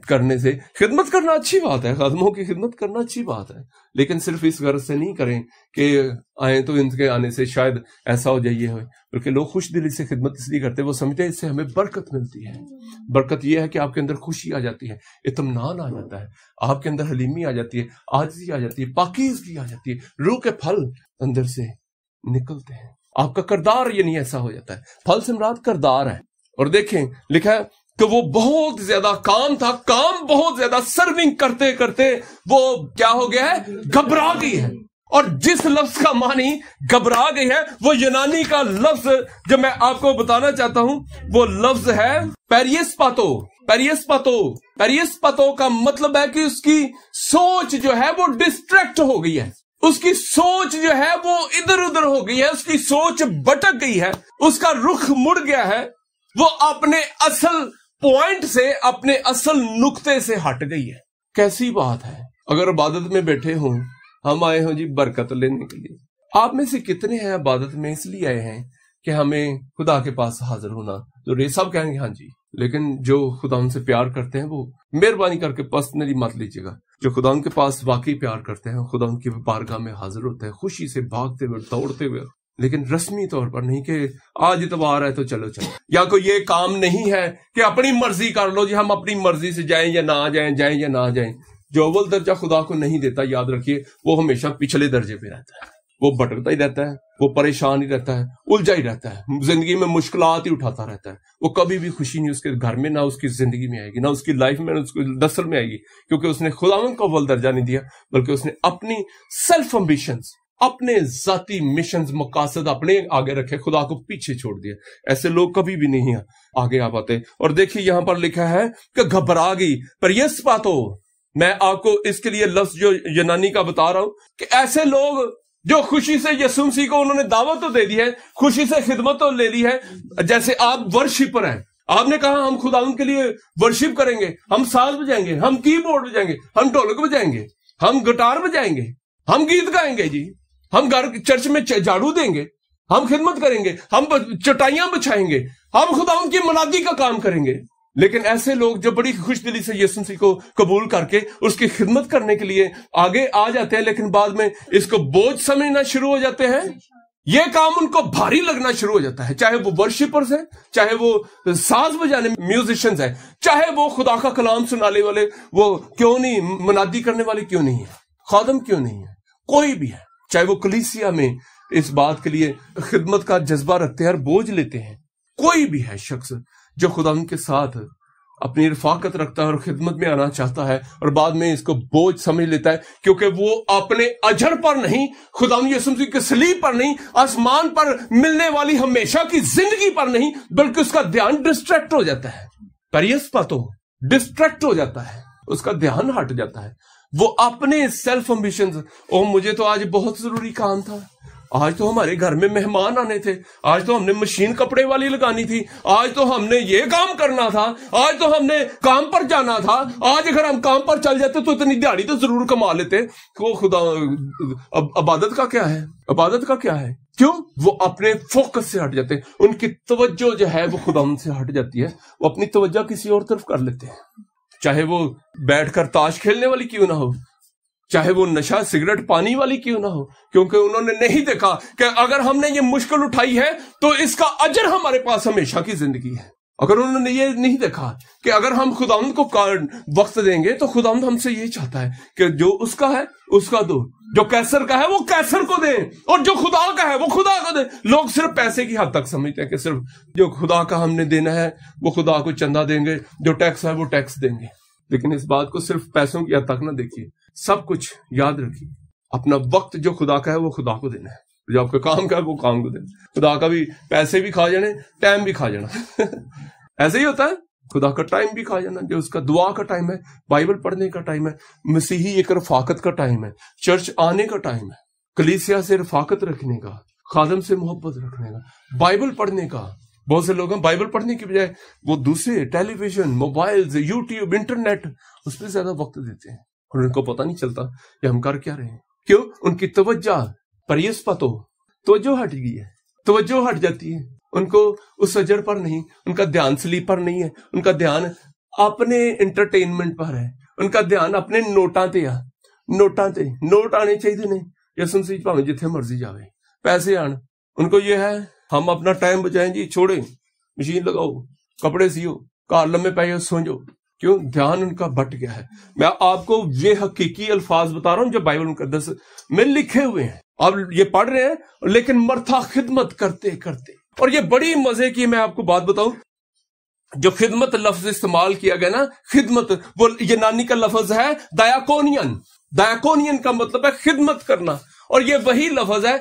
करने से खिदमत करना अच्छी बात है कदमों की खिदमत करना अच्छी बात है लेकिन सिर्फ इस गर्ज से नहीं करें कि आए तो इनके आने से शायद ऐसा हो जाइए बल्कि लोग खुश दिली से खिदमत इसलिए करते हैं वो समझते हैं इससे हमें बरकत मिलती है बरकत यह है कि आपके अंदर खुशी आ जाती है इतमान आ जाता है आपके अंदर हलीमी आ जाती है आजी आ जाती है पाकिजगी आ जाती है रूह के फल अंदर से निकलते हैं आपका करदार ये नहीं ऐसा हो जाता है फल सम्राट करदार है और देखें लिखा है कि वो बहुत ज्यादा काम था काम बहुत ज्यादा सर्विंग करते करते वो क्या हो गया है घबरा गई है और जिस लफ्ज का मानी घबरा गई है वो यूनानी का लफ्ज जो मैं आपको बताना चाहता हूं वो लफ्ज है पेरियस पातो पेरियस पतो पेरियस पतो का मतलब है कि उसकी सोच जो है वो डिस्ट्रैक्ट हो गई है उसकी सोच जो है वो इधर उधर हो गई है उसकी सोच भटक गई है उसका रुख मुड़ गया है वो अपने असल पॉइंट से अपने असल नुक्ते से हट गई है कैसी बात है अगर इबादत में बैठे हों हम आए हों जी बरकत लेने के लिए आप में से कितने हैं इबादत में इसलिए आए हैं कि हमें खुदा के पास हाजिर होना तो रे सब कहेंगे हाँ जी लेकिन जो खुदा उनसे प्यार करते हैं वो मेहरबानी करके पर्सनली मत लीजिएगा जो खुदा उनके पास वाकई प्यार करते हैं खुदा उनकी बारगाह में हाजिर होते हैं खुशी से भागते हुए दौड़ते हुए लेकिन रस्मी तौर पर नहीं कि आज इतवार है तो चलो चलो या कोई ये काम नहीं है कि अपनी मर्जी कर लो जी हम अपनी मर्जी से जाएं या ना जाएं जाएं या ना जाएं जो अव्वल दर्जा खुदा को नहीं देता याद रखिए वो हमेशा पिछले दर्जे पे रहता है वो भटकता ही रहता है वो परेशान ही रहता है उलझा ही रहता है जिंदगी में मुश्किल ही उठाता रहता है वो कभी भी खुशी नहीं उसके घर में ना उसकी जिंदगी में आएगी ना उसकी लाइफ में ना उसकी दसल में आएगी क्योंकि उसने खुदा को अव्वल दर्जा नहीं दिया बल्कि उसने अपनी सेल्फ अम्बिशंस अपने जाती मिशन मकासद अपने आगे रखे खुदा को पीछे छोड़ दिया ऐसे लोग कभी भी नहीं आगे आ पाते और देखिए यहां पर लिखा है कि घबरा गई पर यह बातो मैं आपको इसके लिए लफ्ज जो यूनानी का बता रहा हूं कि ऐसे लोग जो खुशी से यसुमसी को उन्होंने दावत तो दे दी है खुशी से खिदमत तो ले ली है जैसे आप वर्शिपर हैं आपने कहा हम खुदा के लिए वर्शिप करेंगे हम साज बजाएंगे हम कीबोर्ड बजाएंगे हम ढोलक बजाएंगे हम गिटार बजाएंगे हम गीत गाएंगे जी हम चर्च में झाड़ू देंगे हम खिदमत करेंगे हम चटाइयां बिछाएंगे हम खुदा उनकी मनादी का काम करेंगे लेकिन ऐसे लोग जो बड़ी खुश दिली से यीशु मसीह को कबूल करके उसकी खिदमत करने के लिए आगे आ जाते हैं लेकिन बाद में इसको बोझ समझना शुरू हो जाते हैं ये काम उनको भारी लगना शुरू हो जाता है चाहे वो वर्शिपर्स हैं चाहे वो साज बजाने म्यूजिशियंस हैं चाहे वो खुदा का कलाम सुनाने वाले वो क्यों नहीं मनादी करने वाले क्यों नहीं है खादम क्यों नहीं है कोई भी है चाहे वो कलीसिया में इस बात के लिए खिदमत का जज्बा रखते हैं और बोझ लेते हैं कोई भी है शख्स जो खुदा के साथ अपनी रफाकत रखता है और खिदमत में आना चाहता है और बाद में इसको बोझ समझ लेता है क्योंकि वो अपने अजर पर नहीं खुदा के सलीब पर नहीं आसमान पर मिलने वाली हमेशा की जिंदगी पर नहीं बल्कि उसका ध्यान डिस्ट्रैक्ट हो जाता है परियस तो डिस्ट्रैक्ट हो जाता है उसका ध्यान हट जाता है वो अपने सेल्फ एम्बिशन ओ मुझे तो आज बहुत जरूरी काम था आज तो हमारे घर में मेहमान आने थे आज तो हमने मशीन कपड़े वाली लगानी थी आज तो हमने ये काम करना था आज तो हमने काम पर जाना था आज अगर हम काम पर चल जाते तो इतनी दिहाड़ी तो जरूर कमा लेते वो तो खुदा अबादत का क्या है अबादत का क्या है क्यों वो अपने फोकस से हट जाते उनकी तवज्जो जो है वो खुदा से हट जाती है वो अपनी तवज्जा किसी और तरफ कर लेते हैं चाहे वो बैठकर ताश खेलने वाली क्यों ना हो चाहे वो नशा सिगरेट पानी वाली क्यों ना हो क्योंकि उन्होंने नहीं देखा कि अगर हमने ये मुश्किल उठाई है तो इसका अजर हमारे पास हमेशा की जिंदगी है अगर उन्होंने ये नहीं देखा कि अगर हम खुदामद को वक्त देंगे तो खुदामद हमसे ये चाहता है कि जो उसका है उसका दो जो कैसर का है वो कैसर को दे और जो खुदा का है वो खुदा को दे लोग सिर्फ पैसे की हद तक समझते हैं कि सिर्फ जो खुदा का हमने देना है वो खुदा को चंदा देंगे जो टैक्स है वो टैक्स देंगे लेकिन इस बात को सिर्फ पैसों की हद तक ना देखिए सब कुछ याद रखिए अपना वक्त जो खुदा का है वो खुदा को देना है जो आपका काम का वो काम को दे खुदा का भी पैसे भी खा जाने टाइम भी खा जाना ऐसे ही होता है खुदा का टाइम भी खा जाना जो उसका दुआ का टाइम है बाइबल पढ़ने का टाइम है मसीही एक रफाकत का टाइम है चर्च आने का टाइम है कलीसिया से रफाकत रखने का खादम से मोहब्बत रखने का बाइबल पढ़ने का बहुत से लोग हैं बाइबल पढ़ने की बजाय वो दूसरे टेलीविजन मोबाइल यूट्यूब इंटरनेट उस पर ज्यादा वक्त देते हैं और उनको पता नहीं चलता कि हम कर क्या रहे हैं क्यों उनकी तवज्जा परियस्पत पतो तो हट गई है तोजो हट जाती है उनको उस सजड़ पर नहीं उनका ध्यान स्लीप पर नहीं है उनका ध्यान अपने एंटरटेनमेंट पर है उनका ध्यान अपने नोटा ते ਆ ਨੋਟਾਂ ਤੇ ਨੋਟ ਆਣੇ ਚਾਹੀਦੇ ਨੇ ਜਸਨ ਸਿੰਘ ਭਾਵੇਂ ਜਿੱਥੇ ਮਰਜ਼ੀ ਜਾਵੇ ਪੈਸੇ उनको ये है हम अपना टाइम बचाएं जी छोड़े मशीन लगाओ कपड़े सियो कार लम्बे पाए सो क्यों ध्यान उनका बट गया है मैं आपको ये हकीकी अल्फाज बता रहा हूं जो बाइबल मुकदस में लिखे हुए हैं आप ये पढ़ रहे हैं लेकिन मरथा खिदमत करते करते और ये बड़ी मजे की मैं आपको बात बताऊं जो खिदमत लफ्ज इस्तेमाल किया गया ना खिदमत वो ये नानी का लफ्ज है दयाकोनियन दयाकोनियन का मतलब है खिदमत करना और ये वही लफ्ज है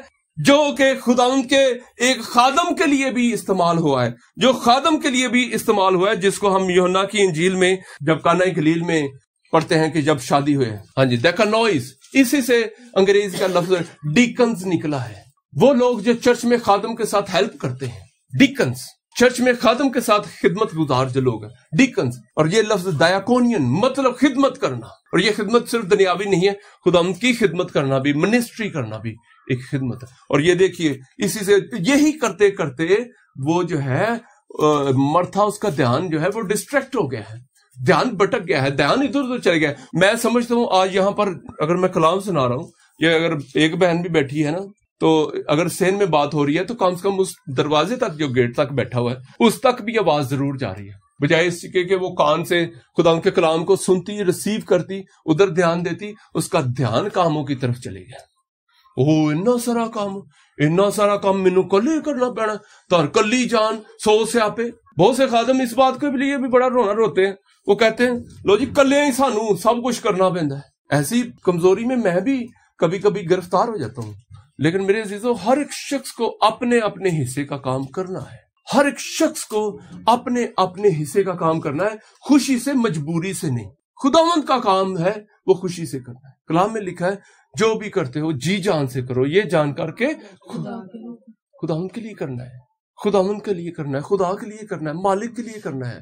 जो कि खुदा के एक खादम के लिए भी इस्तेमाल हुआ है जो खादम के लिए भी इस्तेमाल हुआ है जिसको हम योना की इंजील में जब काना गलील में पढ़ते हैं कि जब शादी हुए हाँ जी देखा नॉइस इसी से अंग्रेज का लफ्ज डीकन्स निकला है वो लोग जो चर्च में खादम के साथ हेल्प करते हैं डीकन्स चर्च में खादम के साथ खिदमत गुजार जो लोग हैं डीकन्स और ये लफ्ज डायाकोनियन मतलब खिदमत करना और ये खिदमत सिर्फ दुनियावी नहीं है खुदा की खिदमत करना भी मिनिस्ट्री करना भी एक खिदमत है और ये देखिए इसी से यही करते करते वो जो है मरथा उसका ध्यान जो है वो डिस्ट्रैक्ट हो गया है ध्यान भटक गया है ध्यान इधर उधर चले गया मैं समझता हूँ आज यहाँ पर अगर मैं कलाम सुना रहा हूँ या अगर एक बहन भी बैठी है ना तो अगर सेन में बात हो रही है तो कम से कम उस दरवाजे तक जो गेट तक बैठा हुआ है उस तक भी आवाज जरूर जा रही है बजाय इसके कि वो कान से खुदा के कलाम को सुनती रिसीव करती उधर ध्यान देती उसका ध्यान कामों की तरफ चले गया ओ इन्ना सारा इन्ना सारा काम मेनू कल ही करना ਮੈਨੂੰ तो कल ही जान सो से आपे बहुत से खादम इस बात के लिए भी बड़ा रोना रोते हैं वो कहते हैं लो जी कल ही सानू सब कुछ करना पैंदा ऐसी कमजोरी में मैं भी कभी कभी गिरफ्तार हो जाता हूँ लेकिन मेरे अजीजों हर एक शख्स को अपने अपने हिस्से का काम करना है हर एक शख्स को अपने अपने हिस्से का काम करना है खुशी से मजबूरी से नहीं खुदावंत का काम है वो खुशी से करना है कलाम में लिखा है जो भी करते हो जी जान से करो ये जान करके खुदावंत के लिए करना है खुदावन के लिए करना है खुदा के लिए करना है मालिक के लिए करना है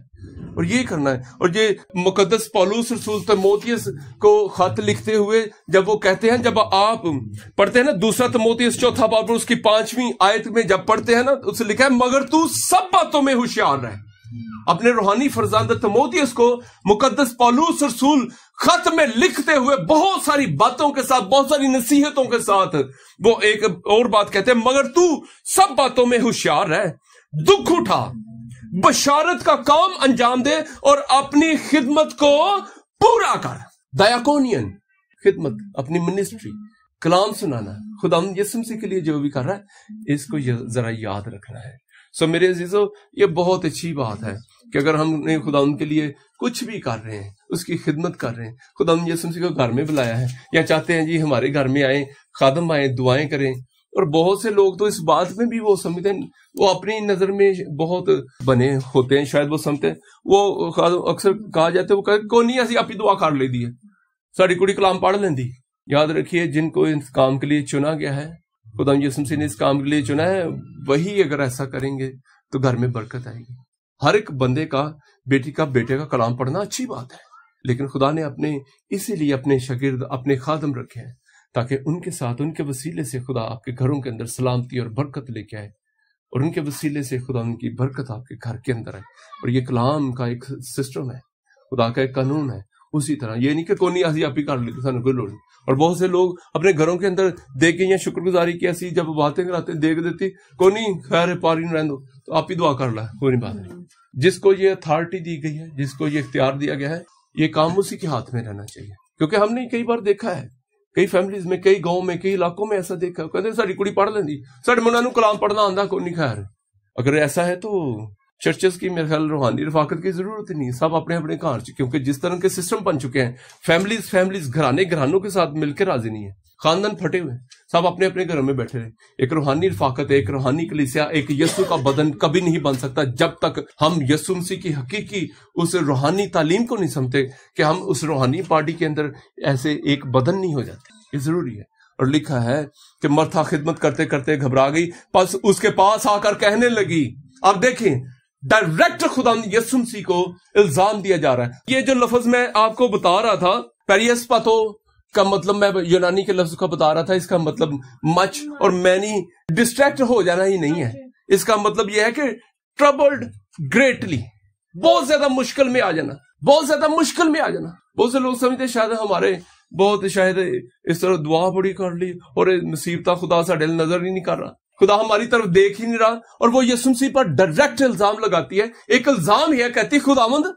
और ये करना है और ये मुकदस पौलूस रसूल तमोतियस को खत लिखते हुए जब वो कहते हैं जब आप पढ़ते हैं ना दूसरा तमोतियस चौथा बाब उसकी पांचवी आयत में जब पढ़ते हैं ना तो उससे लिखा है मगर तू सब बातों में होशियार रहे अपने रूहानी फरजांद तमोतियस को मुकदस पालूस रसूल खत में लिखते हुए बहुत सारी बातों के साथ बहुत सारी नसीहतों के साथ वो एक और बात कहते हैं मगर तू सब बातों में होशियार है दुख उठा बशारत का काम अंजाम दे और अपनी खिदमत को पूरा कर दयाकोनियन खिदमत अपनी मिनिस्ट्री कलाम सुनाना खुदा यसम से के लिए जो भी कर रहा है इसको जरा याद रखना है सो मेरे अजीजो ये बहुत अच्छी बात है कि अगर हमने खुदा उनके लिए कुछ भी कर रहे हैं उसकी खिदमत कर रहे हैं खुदा यसम मसीह को घर में बुलाया है या चाहते हैं जी हमारे घर में आए खादम आए दुआएं करें और बहुत से लोग तो इस बात में भी वो समझते हैं वो अपनी नजर में बहुत बने होते हैं शायद वो समझते हैं वो अक्सर कहा जाता है वो कहते कौन नहीं ऐसी अपनी दुआ कर ले दी है साड़ी कुड़ी कलाम पढ़ लेंदी याद रखिए जिनको इस काम के लिए चुना गया है खुदा यसम सिंह ने इस काम के लिए चुना है वही अगर ऐसा करेंगे तो घर में बरकत आएगी हर एक बंदे का बेटी का बेटे का कलाम पढ़ना अच्छी बात है लेकिन खुदा ने अपने इसीलिए अपने शगिर्द अपने खादम रखे हैं ताकि उनके साथ उनके वसीले से खुदा आपके घरों के अंदर सलामती और बरकत लेके आए और उनके वसीले से खुदा उनकी बरकत आपके घर के अंदर आए और ये कलाम का एक सिस्टम है खुदा का एक कानून है उसी तरह ये नहीं कि कोनी असी आप ही कर लेते सू कोई लोड़ और बहुत से लोग अपने घरों के अंदर देखे या शुक्रगुजारी की ऐसी जब बातें कराते देख देती कोनी खैर पारी रहने दो तो आप ही दुआ कर ला कोई बात नहीं हम्म। जिसको ये अथॉरिटी दी गई है जिसको ये इख्तियार दिया गया है ये काम उसी के हाथ में रहना चाहिए क्योंकि हमने कई बार देखा है कई ਫੈਮਿਲੀਜ਼ में कई गांव में कई इलाकों में ऐसा देखा कहते ਸਾਡੀ ਕੁੜੀ ਪੜ ਲੈਂਦੀ ਸਾਡੇ ਮੁੰਡਾ ਨੂੰ ਕਲਾਮ ਪੜਨਾ ਆਂਦਾ ਕੋਈ ਨਹੀਂ ਖੈਰ ਅਗਰ ਐਸਾ ਹੈ ਤਾਂ चर्चेस की मेरे ख्याल रूहानी रफाकत की जरूरत ही नहीं सब अपने अपने घर क्योंकि जिस तरह के सिस्टम बन चुके हैं फैमिलीज फैमिलीज घराने घरानों के साथ मिलकर राजी नहीं है खानदान फटे हुए सब अपने अपने घरों में बैठे रहे एक रूहानी रफाकत एक रूहानी कलिसिया एक यस्सु का बदन कभी नहीं बन सकता जब तक हम यस्सु मसीह की हकीकी उस रूहानी तालीम को नहीं समझते कि हम उस रूहानी पार्टी के अंदर ऐसे एक बदन नहीं हो जाते ये जरूरी है और लिखा है कि मर्था खिदमत करते करते घबरा गई बस उसके पास आकर कहने लगी अब देखें डायरेक्ट खुदा यसुमसी को इल्जाम दिया जा रहा है ये जो लफज मैं आपको बता रहा था पेरियस पतो इसका मतलब मैं यूनानी के लफ्ज का बता रहा था इसका मतलब मच और मैनी डिस्ट्रैक्ट हो जाना ही नहीं है हाँ इसका मतलब यह है कि ट्रबल्ड ग्रेटली बहुत ज्यादा मुश्किल में आ जाना बहुत ज्यादा मुश्किल में आ जाना बहुत से लोग समझते शायद हमारे बहुत शायद इस तरह दुआ बड़ी कर ली और मुसीबत खुदा सा नजर ही नहीं कर रहा खुदा हमारी तरफ देख ही नहीं रहा और वो यसुमसी पर डायरेक्ट इल्जाम लगाती है एक इल्जाम यह कहती खुदामंद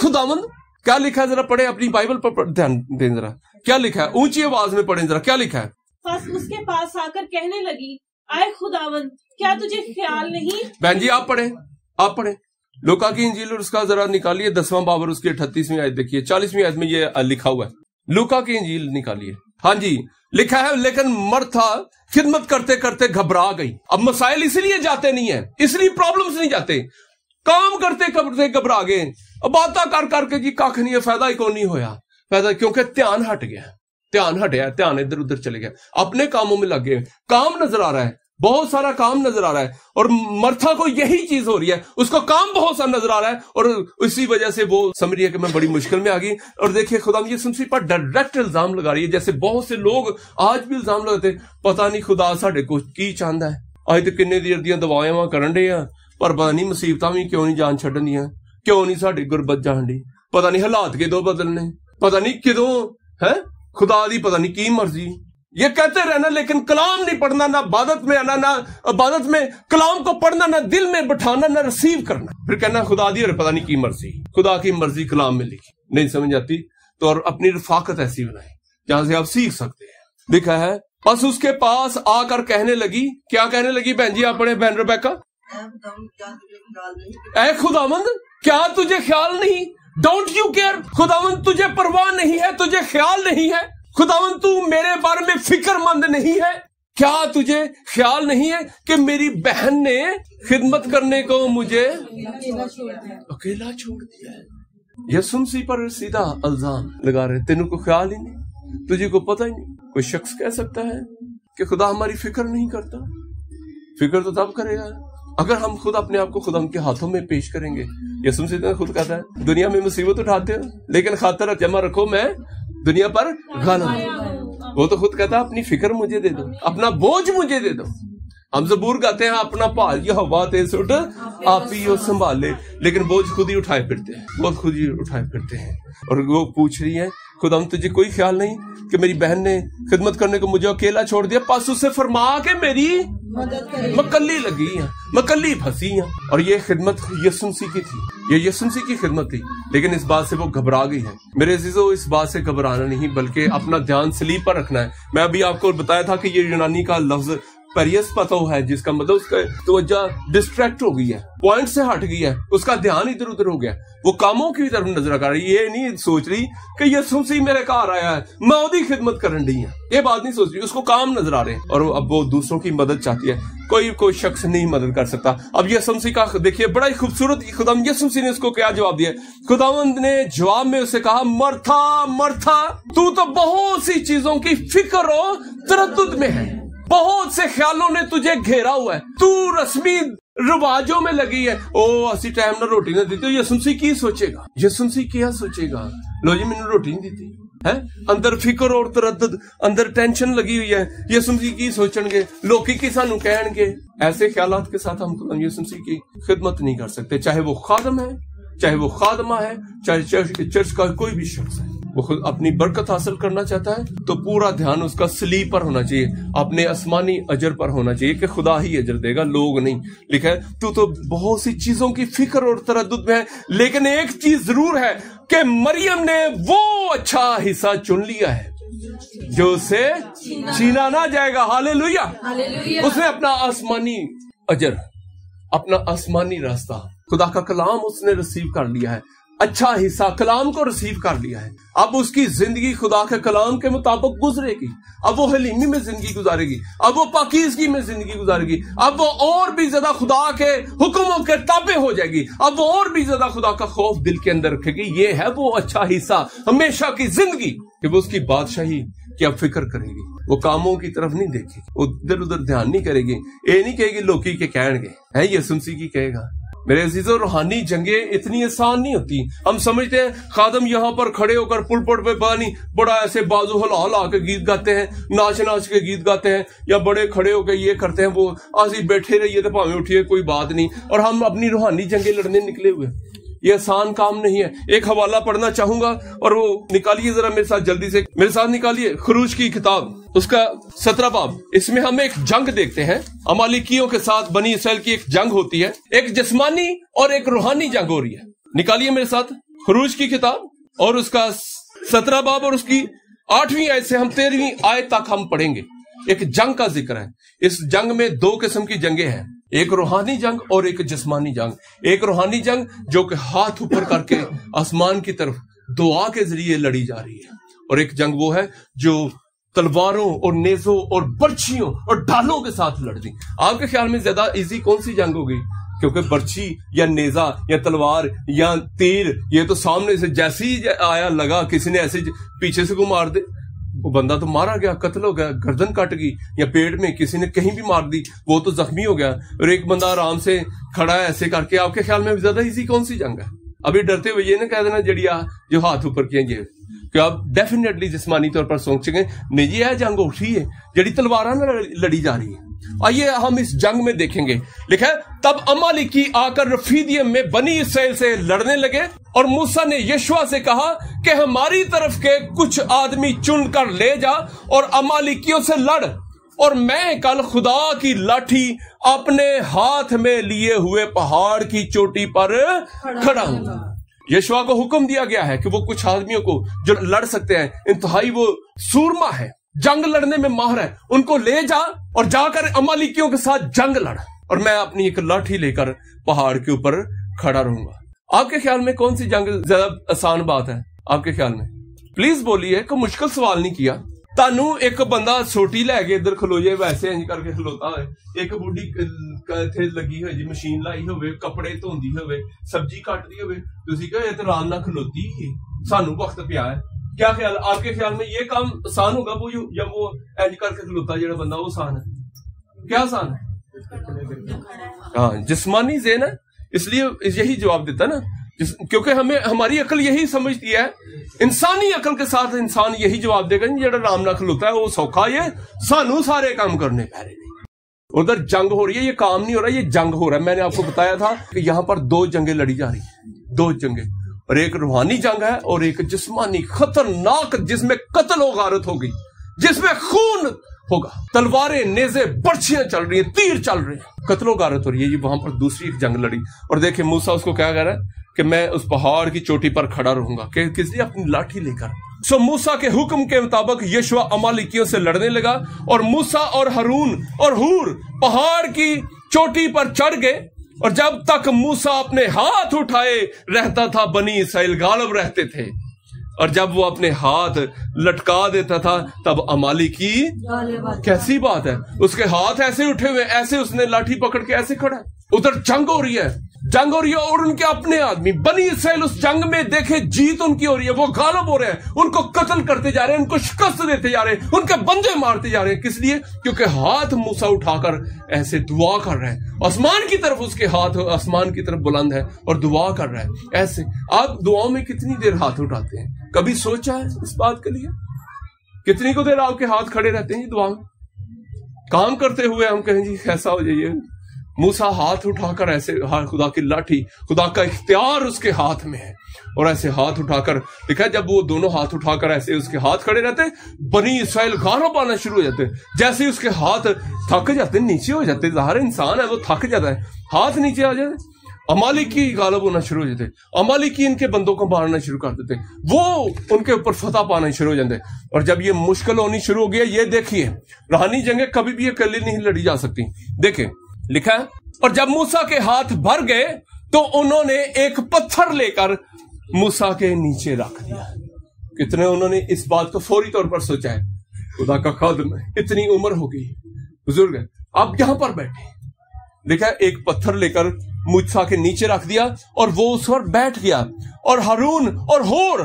खुदामंद क्या लिखा है जरा पढ़े अपनी बाइबल पर ध्यान दें जरा क्या लिखा है ऊंची आवाज में पढ़े जरा क्या लिखा है बस उसके पास आकर कहने लगी आए खुदावन क्या तुझे ख्याल नहीं बहन जी आप पढ़े आप पढ़े लोका की इंजील और उसका जरा निकालिए दसवां बाबर उसकी अठतीसवीं आयत देखिए चालीसवीं आयत में ये लिखा हुआ है लुका की इंजील निकालिए हाँ जी लिखा है लेकिन मर था खिदमत करते करते घबरा गई अब मसाइल इसलिए जाते नहीं है इसलिए प्रॉब्लम्स नहीं जाते काम करते करते घबरा गए अब बात कर करके कि कख नहीं है फायदा ही कौन नहीं होया पैदा क्योंकि ध्यान हट गया ध्यान हटया ध्यान इधर उधर चले गया अपने कामों में लग गए काम नजर आ रहा है बहुत सारा काम नजर आ रहा है और मर्था को यही चीज हो रही है उसको काम बहुत सारा नजर आ रहा है और इसी वजह से वो समझ रही है कि मैं बड़ी मुश्किल में आ गई और देखिए खुदा ये सुनसी पर डायरेक्ट इल्जाम लगा रही है जैसे बहुत से लोग आज भी इल्जाम लगाते पता नहीं खुदा साढ़े को की चाहता है अज तो किन्नी देर दियां दवाएं कर करन डे पर पता नहीं मुसीबत भी क्यों नहीं जान छड़न क्यों नहीं साड़ी गुरबत जान दी पता नहीं हालात के दो बदलने पता नहीं किदों है खुदा दी पता नहीं की मर्जी ये कहते रहना लेकिन कलाम नहीं पढ़ना ना इबादत में आना ना इबादत में कलाम को पढ़ना ना दिल में बैठाना ना रिसीव करना फिर कहना खुदा दी और पता नहीं की मर्जी खुदा की मर्जी कलाम में लिखी नहीं समझ आती तो और अपनी रफाकत ऐसी बनाई जहां से आप सीख सकते हैं लिखा है बस उसके पास आकर कहने लगी क्या कहने लगी बहन जी आपने बहन रुपैका ए खुदामंद क्या तुझे ख्याल नहीं डोंट यू केयर खुदावन तुझे परवाह नहीं है तुझे ख्याल नहीं है खुदावन तू मेरे बारे में फिक्रमंद नहीं है क्या तुझे ख्याल नहीं है कि मेरी बहन ने खिदमत करने को मुझे अकेला छोड़ दिया यह सुन सी पर सीधा अल्जाम लगा रहे तेन को ख्याल ही नहीं तुझे को पता ही नहीं कोई शख्स कह सकता है कि खुदा हमारी फिक्र नहीं करता फिक्र तो तब करेगा अगर हम खुद अपने आप को खुदा के हाथों में पेश करेंगे यसुम सीधा खुद कहता है दुनिया में मुसीबत उठाते हो लेकिन खातर जमा रखो मैं दुनिया पर गाना वो तो खुद कहता है अपनी फिक्र मुझे दे दो अपना बोझ मुझे दे दो हम जबूर गाते हैं अपना पाल यो हवा ते उठ आप ही यो संभाले लेकिन बोझ खुद ही उठाए फिरते हैं बोझ खुद ही उठाए फिरते हैं और वो पूछ रही है खुदा तुझे कोई ख्याल नहीं कि मेरी बहन ने खिदमत करने को मुझे अकेला छोड़ दिया पास उसे फरमा के मेरी मकली लगी है मकली फंसी है और ये खिदमत यसुंसी की थी ये यसुंसी की खिदमत थी लेकिन इस बात से वो घबरा गई है मेरे जीजो इस बात से घबराना नहीं बल्कि अपना ध्यान स्लीप पर रखना है मैं अभी आपको बताया था कि ये यूनानी का लफ्ज पता हो है जिसका मतलब उसका तवज्जा डिस्ट्रैक्ट हो गई है पॉइंट से हट गई है उसका ध्यान इधर उधर हो गया वो कामों की तरफ नजर कर रही ये नहीं सोच रही कि ये सुसी मेरे घर आया है मैं ओदी खिदमत करन डी है हाँ। ये बात नहीं सोच रही उसको काम नजर आ रहे हैं और अब वो दूसरों की मदद चाहती है कोई कोई शख्स नहीं मदद कर सकता अब यसमसी का देखिए बड़ा ही खूबसूरत खुदाम यसमसी ने उसको क्या जवाब दिया खुदावंद ने जवाब में उसे कहा मरथा मरथा तू तो बहुत सी चीजों की फिक्र हो तरद में है बहुत से ख्यालों ने तुझे घेरा हुआ है तू रस्मी रिवाजों में लगी है ओ असी टाइम ना रोटी ना दी यसुंसी की सोचेगा यसुंसी क्या सोचेगा लो जी मैंने रोटी नहीं दी है अंदर फिक्र और तरद अंदर टेंशन लगी हुई है यसुंसी जी की सोचेंगे लोग की सानू कहणगे ऐसे ख्याल के साथ हम यसुंसी की खिदमत नहीं कर सकते चाहे वो खादम है चाहे वो खादमा है चाहे चर्च का कोई भी शख्स है वो खुद अपनी बरकत हासिल करना चाहता है तो पूरा ध्यान उसका सली पर होना चाहिए अपने आसमानी अजर पर होना चाहिए कि खुदा ही अजर देगा लोग नहीं लिखा है तू तो बहुत सी चीजों की फिक्र और तरद में है लेकिन एक चीज जरूर है कि मरियम ने वो अच्छा हिस्सा चुन लिया है जो उसे छीना ना जाएगा हाले लुया उसने अपना आसमानी अजर अपना आसमानी रास्ता खुदा का कलाम उसने रिसीव कर लिया है अच्छा हिस्सा कलाम को रिसीव कर लिया है अब उसकी जिंदगी खुदा के कलाम के मुताबिक गुजरेगी अब वो हलीमी में जिंदगी गुजारेगी अब वो पाकिजगी में जिंदगी गुजारेगी अब वो और भी ज्यादा खुदा के हुक्मों के ताबे हो जाएगी अब वो और भी ज्यादा खुदा का खौफ दिल के अंदर रखेगी ये है वो अच्छा हिस्सा हमेशा की जिंदगी कि वो उसकी बादशाही की अब फिक्र करेगी वो कामों की तरफ नहीं देखेगी उधर उधर ध्यान नहीं करेगी ये नहीं कहेगी लोकी के कहणगे है ये सुनसी की कहेगा मेरे अजीजों रूहानी जंगे इतनी आसान नहीं होती हम समझते हैं खादम यहाँ पर खड़े होकर पुल पुल पे पानी बड़ा ऐसे बाजू हला हला के गीत गाते हैं नाच नाच के गीत गाते हैं या बड़े खड़े होकर ये करते हैं वो आज ही बैठे रहिए तो भावे उठिए कोई बात नहीं और हम अपनी रूहानी जंगे लड़ने निकले हुए ये आसान काम नहीं है एक हवाला पढ़ना चाहूंगा और वो निकालिए जरा मेरे साथ जल्दी से मेरे साथ निकालिए खरूज की किताब उसका सत्रह बाब इसमें हम एक जंग देखते हैं अमालिकियों के साथ बनी सैल की एक जंग होती है एक जिसमानी और एक रूहानी जंग हो रही है निकालिए मेरे साथ खरूज की किताब और उसका सत्रह बाब और उसकी आठवीं आय से हम तेरहवीं आय तक हम पढ़ेंगे एक जंग का जिक्र है इस जंग में दो किस्म की जंगे हैं एक रूहानी जंग और एक जिस्मानी जंग एक रूहानी जंग जो कि हाथ ऊपर करके आसमान की तरफ दुआ के जरिए लड़ी जा रही है और एक जंग वो है जो तलवारों और नेजों और बर्छियों और ढालों के साथ लड़ रही आपके ख्याल में ज्यादा इजी कौन सी जंग होगी क्योंकि बर्छी या नेजा या तलवार या तीर ये तो सामने से जैसे ही आया लगा किसी ने ऐसे पीछे से को मार दे वो बंदा तो मारा गया कत्ल हो गया गर्दन कट गई या पेट में किसी ने कहीं भी मार दी वो तो जख्मी हो गया और एक बंदा आराम से खड़ा है ऐसे करके आपके ख्याल में ज्यादा इजी कौन सी जंग है अभी डरते हुए ये ना कह देना जड़िया जो हाथ ऊपर किए गए कि आप डेफिनेटली जिसमानी तौर पर सोचेंगे नहीं ये यह जंग उठी है जड़ी तलवारा ना लड़ी जा रही है आइए हम इस जंग में देखेंगे लिखा है तब अमालिकी आकर रफीदियम में बनी इसराइल से लड़ने लगे और मूसा ने यशुआ से कहा कि हमारी तरफ के कुछ आदमी चुन कर ले जा और अमालिकियों से लड़ और मैं कल खुदा की लाठी अपने हाथ में लिए हुए पहाड़ की चोटी पर खड़ा हूं यशुआ को हुक्म दिया गया है कि वो कुछ आदमियों को जो लड़ सकते हैं इंतहाई वो सूरमा है जंग लड़ने में माहर है उनको ले जा और जाकर अमालिकियों के साथ जंग लड़ और मैं अपनी एक लाठी लेकर पहाड़ के ऊपर खड़ा रहूंगा आपके ख्याल में कौन सी जंग ज्यादा आसान बात है आपके ख्याल में प्लीज बोलिए को मुश्किल सवाल नहीं किया तानू एक बंदा सोटी लैके इधर खलोजे वैसे इंज करके खलोता होए एक बुढ़ी इथे लगी होई मशीन लाई होवे कपड़े धोंदी होवे सब्जी काटदी होवे ਤੁਸੀਂ ਕਹੋ ਇਹ ਤਾਂ ਆਰਾਮ ਨਾਲ क्या ख्याल आपके ख्याल में ये काम आसान होगा वो या वो एंज करके खलोता जो बंदा वो आसान है क्या आसान है हाँ जिसमानी जेन है इसलिए यही जवाब देता ना क्योंकि हमें हमारी अकल यही समझती है इंसानी अकल के साथ इंसान यही जवाब देगा जो राम ना खलोता है वो सौखा है सानू सारे काम करने पै रहे उधर जंग हो रही है ये काम नहीं हो रहा ये जंग हो रहा है मैंने आपको बताया था कि यहां पर दो जंगे लड़ी जा रही है दो जंगे और एक रूहानी जंग है और एक जिस्मानी खतरनाक जिसमें कत्ल गारत हो गई जिसमें खून होगा तलवारें नेजे बर्छियां चल रही है तीर चल रहे हैं का रत हो रही है ये वहां पर दूसरी एक जंग लड़ी और देखे मूसा उसको क्या कह रहा है कि मैं उस पहाड़ की चोटी पर खड़ा रहूंगा कि किसी अपनी लाठी लेकर सो मूसा के हुक्म के मुताबिक यशवा अमालिकियों से लड़ने लगा और मूसा और हरून और हूर पहाड़ की चोटी पर चढ़ गए और जब तक मूसा अपने हाथ उठाए रहता था बनी सैल गालब रहते थे और जब वो अपने हाथ लटका देता था तब अमाली की कैसी बात है उसके हाथ ऐसे उठे हुए ऐसे उसने लाठी पकड़ के ऐसे खड़ा उधर जंग हो रही है जंग हो रही है और उनके अपने आदमी बनी इसराइल उस जंग में देखे जीत उनकी हो रही है वो गालब हो रहे हैं उनको कत्ल करते जा रहे हैं उनको शिकस्त देते जा रहे हैं उनके बंदे मारते जा रहे हैं किस लिए क्योंकि हाथ मूसा उठाकर ऐसे दुआ कर रहे हैं आसमान की तरफ उसके हाथ आसमान की तरफ बुलंद है और दुआ कर रहा है ऐसे आप दुआओं में कितनी देर हाथ उठाते हैं कभी सोचा है इस बात के लिए कितनी को देर आपके हाथ खड़े रहते हैं दुआ में काम करते हुए हम कहें जी ऐसा हो जाइए मूसा हाथ उठाकर ऐसे हाँ खुदा की लाठी खुदा का इख्तियार उसके हाथ में है और ऐसे हाथ उठाकर देखा जब वो दोनों हाथ उठाकर ऐसे उसके हाथ खड़े रहते बनी इसराइल गाना पाना शुरू हो जाते जैसे उसके हाथ थक जाते नीचे हो जाते जहर इंसान है वो थक जाता है हाथ नीचे आ जाते अमालिकी गालब होना शुरू हो जाते की इनके बंदों को मारना शुरू कर देते वो उनके ऊपर फतह पाना शुरू हो जाते और जब ये मुश्किल होनी शुरू हो गया ये देखिए रानी जंगे कभी भी ये अकेली नहीं लड़ी जा सकती देखिये लिखा है और जब मूसा के हाथ भर गए तो उन्होंने एक पत्थर लेकर मूसा के नीचे रख दिया कितने उन्होंने इस बात को फौरी तौर पर सोचा है खुदा का कदम इतनी उम्र हो गई बुजुर्ग आप यहां पर बैठे लिखा एक पत्थर लेकर मूसा के नीचे रख दिया और वो उस पर बैठ गया और हारून और होर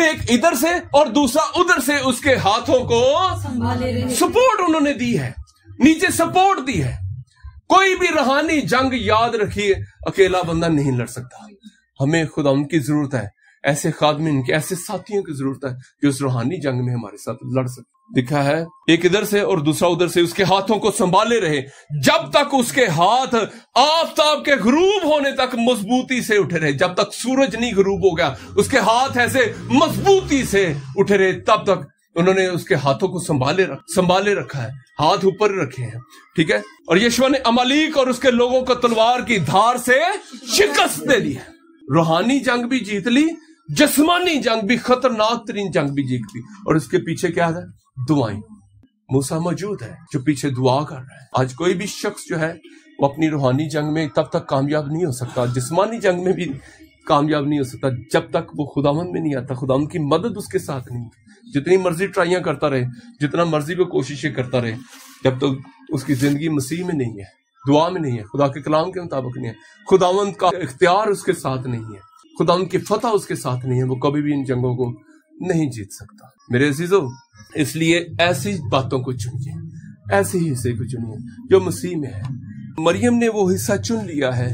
एक इधर से और दूसरा उधर से उसके हाथों को सपोर्ट उन्होंने दी है नीचे सपोर्ट दी है कोई भी रूहानी जंग याद रखिए अकेला बंदा नहीं लड़ सकता हमें खुदा उनकी जरूरत है ऐसे खादमिन के ऐसे साथियों की जरूरत है जो उस रूहानी जंग में हमारे साथ लड़ सके दिखा है एक इधर से और दूसरा उधर से उसके हाथों को संभाले रहे जब तक उसके हाथ आफ्ताब के गरूब होने तक मजबूती से उठे रहे जब तक सूरज नहीं गरूब हो गया उसके हाथ ऐसे मजबूती से उठे रहे तब तक उन्होंने उसके हाथों को संभाले रख संभाले रखा है हाथ ऊपर रखे हैं ठीक है और यशवा ने अमालिक और उसके लोगों को तलवार की धार से शिकस्त दे दी है रूहानी जंग भी जीत ली जस्मानी जंग भी खतरनाक तरीन जंग भी जीत ली और उसके पीछे क्या है दुआई मूसा मौजूद है जो पीछे दुआ कर रहा है आज कोई भी शख्स जो है वो अपनी रूहानी जंग में तब तक कामयाब नहीं हो सकता जिस्मानी जंग में भी कामयाब नहीं हो सकता जब तक वो खुदावन में नहीं आता खुदावन की मदद उसके साथ नहीं जितनी मर्जी ट्राइया करता रहे जितना मर्जी वो कोशिशें करता रहे जब तक तो उसकी जिंदगी मसीह में नहीं है दुआ में नहीं है खुदा के कलाम के मुताबिक नहीं है खुदावंत का इख्तियार उसके साथ नहीं है खुदावंत की फतह उसके साथ नहीं है वो कभी भी इन जंगों को नहीं जीत सकता मेरे अजीजो इसलिए ऐसी बातों को चुनिए ऐसे ही हिस्से को चुनिए जो मसीह में है मरियम ने वो हिस्सा चुन लिया है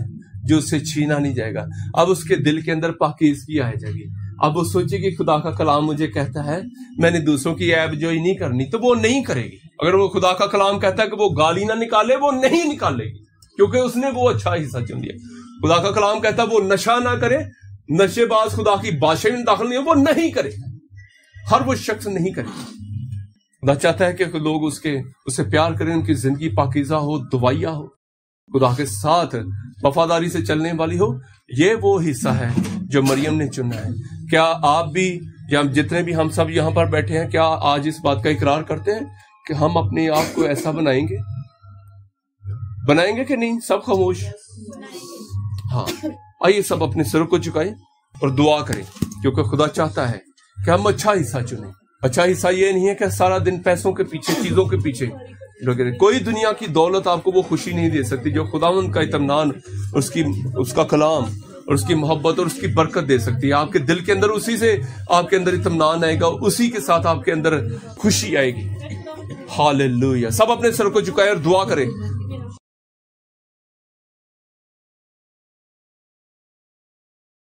जो उसे छीना नहीं जाएगा अब उसके दिल के अंदर पाकिजगी आ जाएगी अब वो सोचेगी खुदा का कलाम मुझे कहता है मैंने दूसरों की ऐब ही नहीं करनी तो वो नहीं करेगी अगर वो खुदा का कलाम कहता है कि वो गाली ना निकाले वो नहीं निकालेगी क्योंकि उसने वो अच्छा हिस्सा चुन लिया खुदा का कलाम कहता है वो नशा ना करे नशेबाज खुदा की बादशाह में दाखिल नहीं वो नहीं करे हर वो शख्स नहीं करेगा खुदा चाहता है कि लोग उसके उसे प्यार करें उनकी जिंदगी पाकिजा हो दुआया हो खुदा के साथ वफादारी से चलने वाली हो ये वो हिस्सा है जो मरियम ने चुना है क्या आप भी या जितने भी हम सब यहाँ पर बैठे हैं क्या आज इस बात का इकरार करते हैं कि हम अपने आप को ऐसा बनाएंगे बनाएंगे कि नहीं सब खामोश हाँ आइए सब अपने सिर को झुकाएं और दुआ करें क्योंकि खुदा चाहता है कि हम अच्छा हिस्सा चुने अच्छा हिस्सा ये नहीं है कि सारा दिन पैसों के पीछे चीजों के पीछे कोई दुनिया की दौलत आपको वो खुशी नहीं दे सकती जो खुदा का इतमान उसकी उसका कलाम और उसकी मोहब्बत और उसकी बरकत दे सकती है आपके दिल के अंदर उसी से आपके अंदर इतमान आएगा उसी के साथ आपके अंदर खुशी आएगी हाल सब अपने सर को झुकाए और दुआ करें